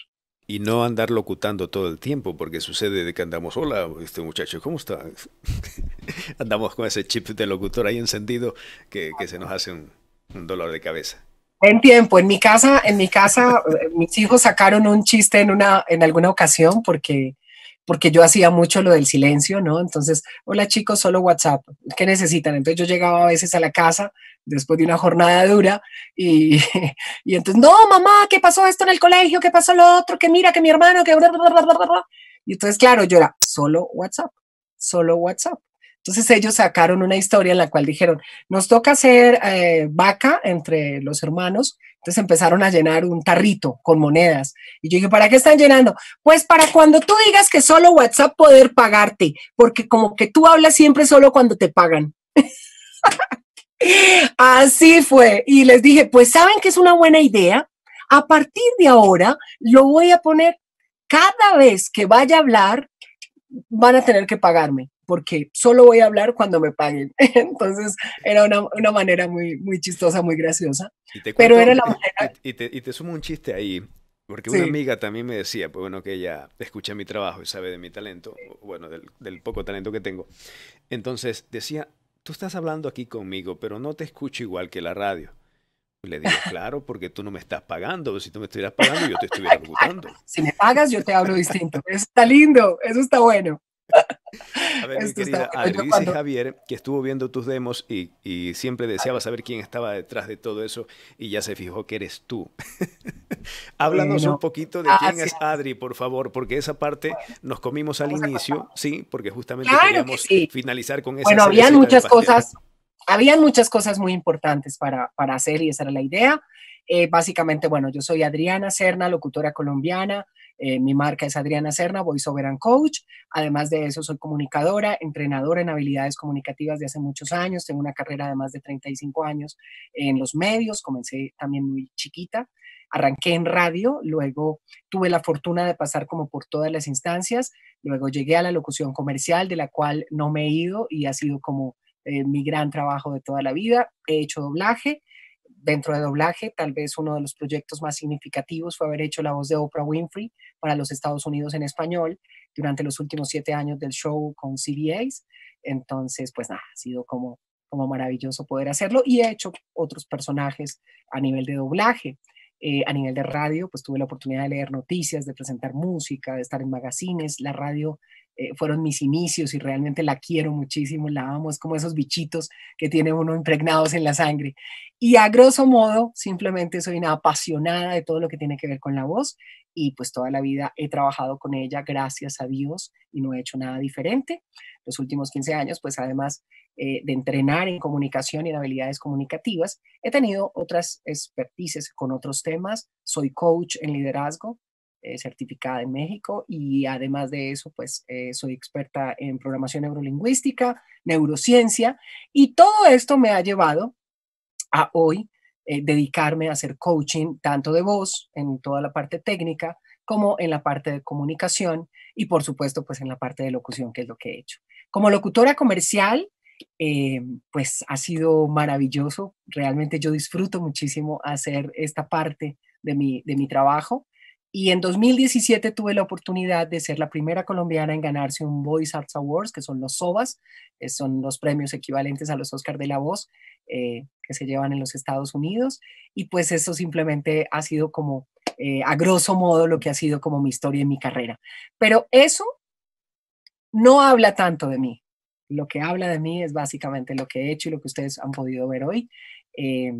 y no andar locutando todo el tiempo, porque sucede de que andamos, hola, este muchacho, ¿cómo está? andamos con ese chip de locutor ahí encendido que, se nos hace un, un, dolor de cabeza. En tiempo, en mi casa, en mi casa, eh, mis hijos sacaron un chiste en una, en alguna ocasión, porque porque yo hacía mucho lo del silencio, ¿no? Entonces, hola chicos, solo WhatsApp, ¿qué necesitan? Entonces yo llegaba a veces a la casa después de una jornada dura y, y entonces, no, mamá, ¿qué pasó esto en el colegio? ¿Qué pasó lo otro? Que mira, que mi hermano, que... Y entonces, claro, yo era solo WhatsApp, solo WhatsApp. Entonces ellos sacaron una historia en la cual dijeron, nos toca ser eh, vaca entre los hermanos entonces empezaron a llenar un tarrito con monedas. Y yo dije, ¿para qué están llenando? Pues para cuando tú digas que solo WhatsApp poder pagarte, porque como que tú hablas siempre solo cuando te pagan. Así fue. Y les dije, pues saben que es una buena idea. A partir de ahora lo voy a poner cada vez que vaya a hablar, van a tener que pagarme porque solo voy a hablar cuando me paguen. Entonces era una, una manera muy, muy chistosa, muy graciosa. pero era la manera... Y te, y te, sumo un chiste ahí, porque una amiga también me decía, pues bueno, que ella escucha mi trabajo y sabe de mi talento, bueno, del, del poco talento que tengo. Entonces decía, tú estás hablando aquí conmigo, pero no te escucho igual que la radio. Le digo, claro, porque tú no me estás pagando. Si tú me estuvieras pagando, yo te estuviera preguntando. Si me pagas, yo te hablo distinto. Eso está lindo, eso está bueno. A ver, mi querida Adri, dice Javier que estuvo viendo tus demos y, siempre deseaba saber quién estaba detrás de todo eso y ya se fijó que eres tú. Háblanos un poquito de quién es Adri, por favor, porque esa parte nos comimos al inicio, sí, porque justamente queríamos finalizar con eso. Bueno, habían muchas cosas, habían muchas cosas muy importantes para, hacer y esa era la idea. Eh, básicamente, bueno, yo soy Adriana Serna, locutora colombiana. Eh, mi marca es Adriana Serna, voy soberan Coach. Además de eso, soy comunicadora, entrenadora en habilidades comunicativas de hace muchos años. Tengo una carrera de más de 35 años en los medios. Comencé también muy chiquita. Arranqué en radio, luego tuve la fortuna de pasar como por todas las instancias, luego llegué a la locución comercial, de la cual no me he ido y ha sido como eh, mi gran trabajo de toda la vida. He hecho doblaje, dentro de doblaje, tal vez uno de los proyectos más significativos fue haber hecho la voz de Oprah Winfrey para los Estados Unidos en español durante los últimos siete años del show con CBS. Entonces, pues nada, ha sido como, como maravilloso poder hacerlo y he hecho otros personajes a nivel de doblaje. Eh, a nivel de radio, pues tuve la oportunidad de leer noticias, de presentar música, de estar en magazines. La radio eh, fueron mis inicios y realmente la quiero muchísimo, la amo, es como esos bichitos que tiene uno impregnados en la sangre. Y a grosso modo, simplemente soy una apasionada de todo lo que tiene que ver con la voz y pues toda la vida he trabajado con ella, gracias a Dios, y no he hecho nada diferente. Los últimos 15 años, pues además eh, de entrenar en comunicación y en habilidades comunicativas, he tenido otras expertices con otros temas, soy coach en liderazgo, eh, certificada en México y además de eso, pues eh, soy experta en programación neurolingüística, neurociencia y todo esto me ha llevado a hoy eh, dedicarme a hacer coaching tanto de voz en toda la parte técnica como en la parte de comunicación y por supuesto pues en la parte de locución, que es lo que he hecho. Como locutora comercial, pues ha sido maravilloso. Realmente yo disfruto muchísimo hacer esta parte de mi, de mi trabajo. Y en 2017 tuve la oportunidad de ser la primera colombiana en ganarse un Voice Arts Awards, que son los SOBAs, que son los premios equivalentes a los Oscar de la Voz eh, que se llevan en los Estados Unidos. Y pues eso simplemente ha sido como, eh, a grosso modo, lo que ha sido como mi historia y mi carrera. Pero eso no habla tanto de mí. Lo que habla de mí es básicamente lo que he hecho y lo que ustedes han podido ver hoy. Eh,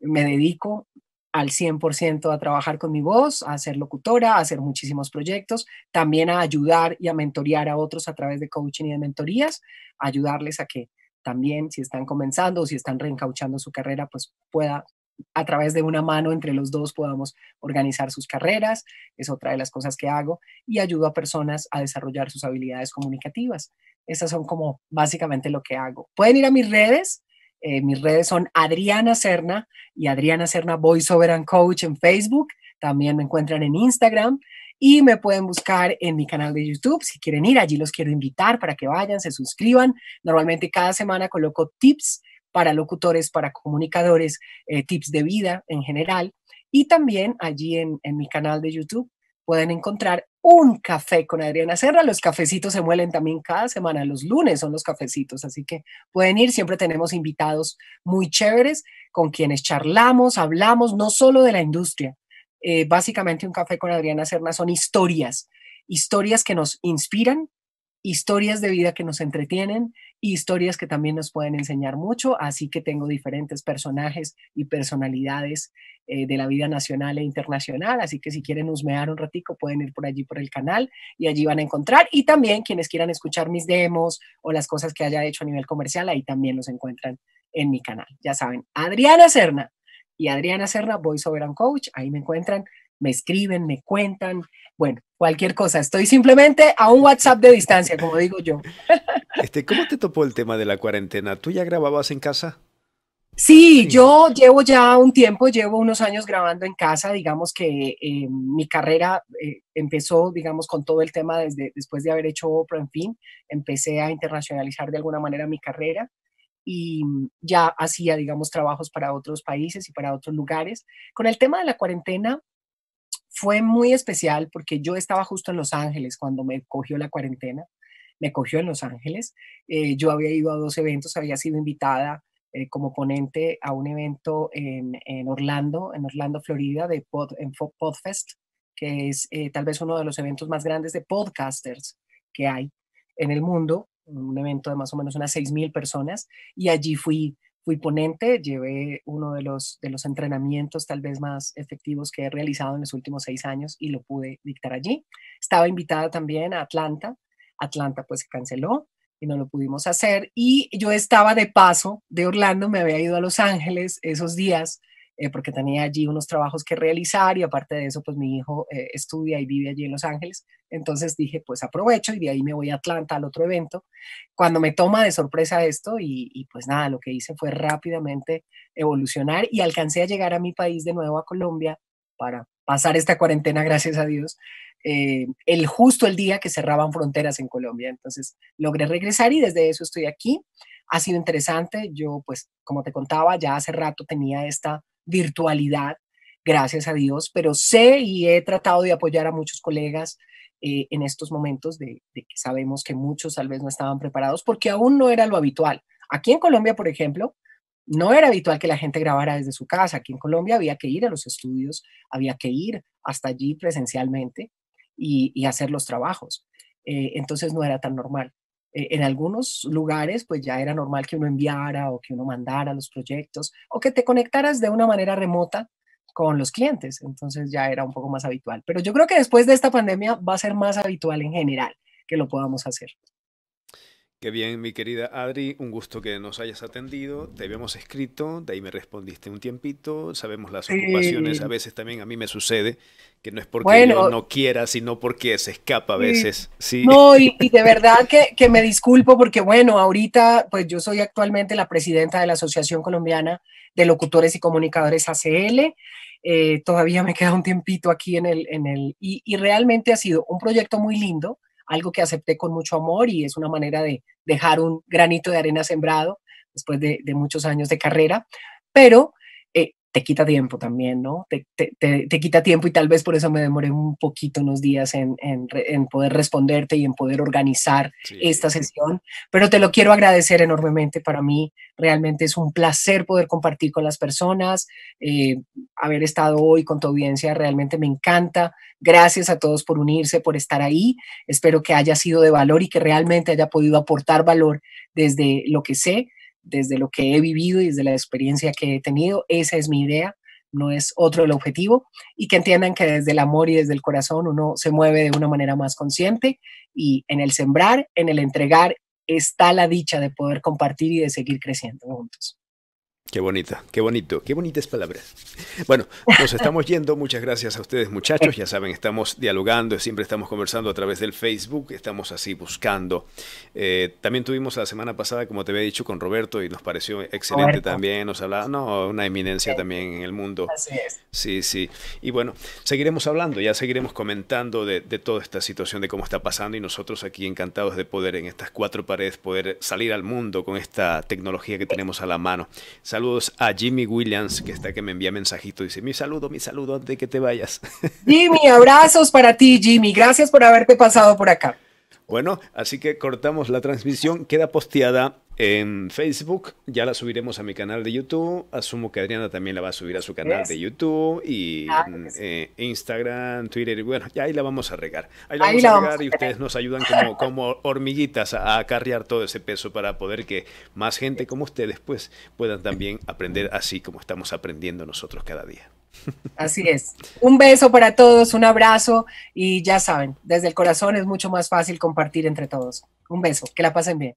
me dedico al 100% a trabajar con mi voz, a ser locutora, a hacer muchísimos proyectos, también a ayudar y a mentorear a otros a través de coaching y de mentorías, ayudarles a que también si están comenzando o si están reencauchando su carrera, pues pueda a través de una mano entre los dos podamos organizar sus carreras, es otra de las cosas que hago, y ayudo a personas a desarrollar sus habilidades comunicativas. Esas son como básicamente lo que hago. Pueden ir a mis redes, eh, mis redes son Adriana Serna y Adriana Serna Voiceover and Coach en Facebook. También me encuentran en Instagram y me pueden buscar en mi canal de YouTube si quieren ir. Allí los quiero invitar para que vayan, se suscriban. Normalmente cada semana coloco tips para locutores, para comunicadores, eh, tips de vida en general. Y también allí en, en mi canal de YouTube pueden encontrar un café con Adriana Serra. Los cafecitos se muelen también cada semana, los lunes son los cafecitos, así que pueden ir, siempre tenemos invitados muy chéveres con quienes charlamos, hablamos, no solo de la industria. Eh, básicamente un café con Adriana Serna son historias, historias que nos inspiran, historias de vida que nos entretienen y historias que también nos pueden enseñar mucho, así que tengo diferentes personajes y personalidades eh, de la vida nacional e internacional, así que si quieren husmear un ratico pueden ir por allí por el canal y allí van a encontrar y también quienes quieran escuchar mis demos o las cosas que haya hecho a nivel comercial, ahí también los encuentran en mi canal. Ya saben, Adriana Serna y Adriana Serna, Voice Over and Coach, ahí me encuentran, me escriben, me cuentan, bueno, cualquier cosa. Estoy simplemente a un WhatsApp de distancia, como digo yo. Este, ¿Cómo te topó el tema de la cuarentena? ¿Tú ya grababas en casa? Sí, yo llevo ya un tiempo, llevo unos años grabando en casa, digamos que eh, mi carrera eh, empezó, digamos, con todo el tema desde, después de haber hecho Oprah, en fin, empecé a internacionalizar de alguna manera mi carrera y ya hacía, digamos, trabajos para otros países y para otros lugares. Con el tema de la cuarentena, fue muy especial porque yo estaba justo en Los Ángeles cuando me cogió la cuarentena, me cogió en Los Ángeles, eh, yo había ido a dos eventos, había sido invitada eh, como ponente a un evento en, Orlando, en Orlando, Florida, de Pod, en Podfest, que es eh, tal vez uno de los eventos más grandes de podcasters que hay en el mundo, un evento de más o menos unas 6.000 personas, y allí fui fui ponente, llevé uno de los, de los entrenamientos tal vez más efectivos que he realizado en los últimos seis años y lo pude dictar allí. Estaba invitada también a Atlanta, Atlanta pues se canceló y no lo pudimos hacer y yo estaba de paso de Orlando, me había ido a Los Ángeles esos días eh, porque tenía allí unos trabajos que realizar y aparte de eso, pues mi hijo eh, estudia y vive allí en Los Ángeles. Entonces dije, pues aprovecho y de ahí me voy a Atlanta al otro evento. Cuando me toma de sorpresa esto y, pues nada, lo que hice fue rápidamente evolucionar y alcancé a llegar a mi país de nuevo a Colombia para pasar esta cuarentena, gracias a Dios. Eh, el justo el día que cerraban fronteras en Colombia. Entonces logré regresar y desde eso estoy aquí. Ha sido interesante. Yo, pues, como te contaba, ya hace rato tenía esta virtualidad, gracias a Dios, pero sé y he tratado de apoyar a muchos colegas eh, en estos momentos de, que sabemos que muchos tal vez no estaban preparados porque aún no era lo habitual. Aquí en Colombia, por ejemplo, no era habitual que la gente grabara desde su casa. Aquí en Colombia había que ir a los estudios, había que ir hasta allí presencialmente y, hacer los trabajos. Eh, entonces no era tan normal. Eh, en algunos lugares, pues ya era normal que uno enviara o que uno mandara los proyectos o que te conectaras de una manera remota con los clientes. Entonces ya era un poco más habitual. Pero yo creo que después de esta pandemia va a ser más habitual en general que lo podamos hacer. Qué bien, mi querida Adri, un gusto que nos hayas atendido. Te habíamos escrito, de ahí me respondiste un tiempito. Sabemos las ocupaciones, a veces también a mí me sucede, que no es porque no quiera, sino porque se escapa a veces. Sí. No, y, de verdad que, me disculpo porque, bueno, ahorita, pues yo soy actualmente la presidenta de la Asociación Colombiana de Locutores y Comunicadores ACL. Eh, todavía me queda un tiempito aquí en el. En el y realmente ha sido un proyecto muy lindo algo que acepté con mucho amor y es una manera de dejar un granito de arena sembrado después de, muchos años de carrera, pero te quita tiempo también, ¿no? Te, quita tiempo y tal vez por eso me demoré un poquito unos días en, poder responderte y en poder organizar esta sesión, pero te lo quiero agradecer enormemente. Para mí realmente es un placer poder compartir con las personas, eh, haber estado hoy con tu audiencia, realmente me encanta. Gracias a todos por unirse, por estar ahí. Espero que haya sido de valor y que realmente haya podido aportar valor desde lo que sé desde lo que he vivido y desde la experiencia que he tenido. Esa es mi idea, no es otro el objetivo. Y que entiendan que desde el amor y desde el corazón uno se mueve de una manera más consciente y en el sembrar, en el entregar, está la dicha de poder compartir y de seguir creciendo juntos. Qué bonita, qué bonito, qué bonitas palabras. Bueno, nos estamos yendo. Muchas gracias a ustedes, muchachos. Ya saben, estamos dialogando, siempre estamos conversando a través del Facebook, estamos así buscando. Eh, también tuvimos la semana pasada, como te había dicho, con Roberto y nos pareció excelente también. Nos hablaba, no, una eminencia también en el mundo. Así es. Sí, sí. Y bueno, seguiremos hablando, ya seguiremos comentando de, toda esta situación, de cómo está pasando y nosotros aquí encantados de poder en estas cuatro paredes poder salir al mundo con esta tecnología que tenemos a la mano. Saludos a Jimmy Williams, que está que me envía mensajito. Dice, mi saludo, mi saludo antes de que te vayas. Jimmy, abrazos para ti, Jimmy. Gracias por haberte pasado por acá. Bueno, así que cortamos la transmisión, queda posteada en Facebook, ya la subiremos a mi canal de YouTube, asumo que Adriana también la va a subir a su canal de YouTube y ah, eh, Instagram, Twitter, y bueno, ya ahí la vamos a regar. Ahí la vamos a regar y ustedes nos ayudan como, como hormiguitas a, acarrear todo ese peso para poder que más gente como ustedes pues puedan también aprender así como estamos aprendiendo nosotros cada día. Así es. Un beso para todos, un abrazo y ya saben, desde el corazón es mucho más fácil compartir entre todos. Un beso, que la pasen bien.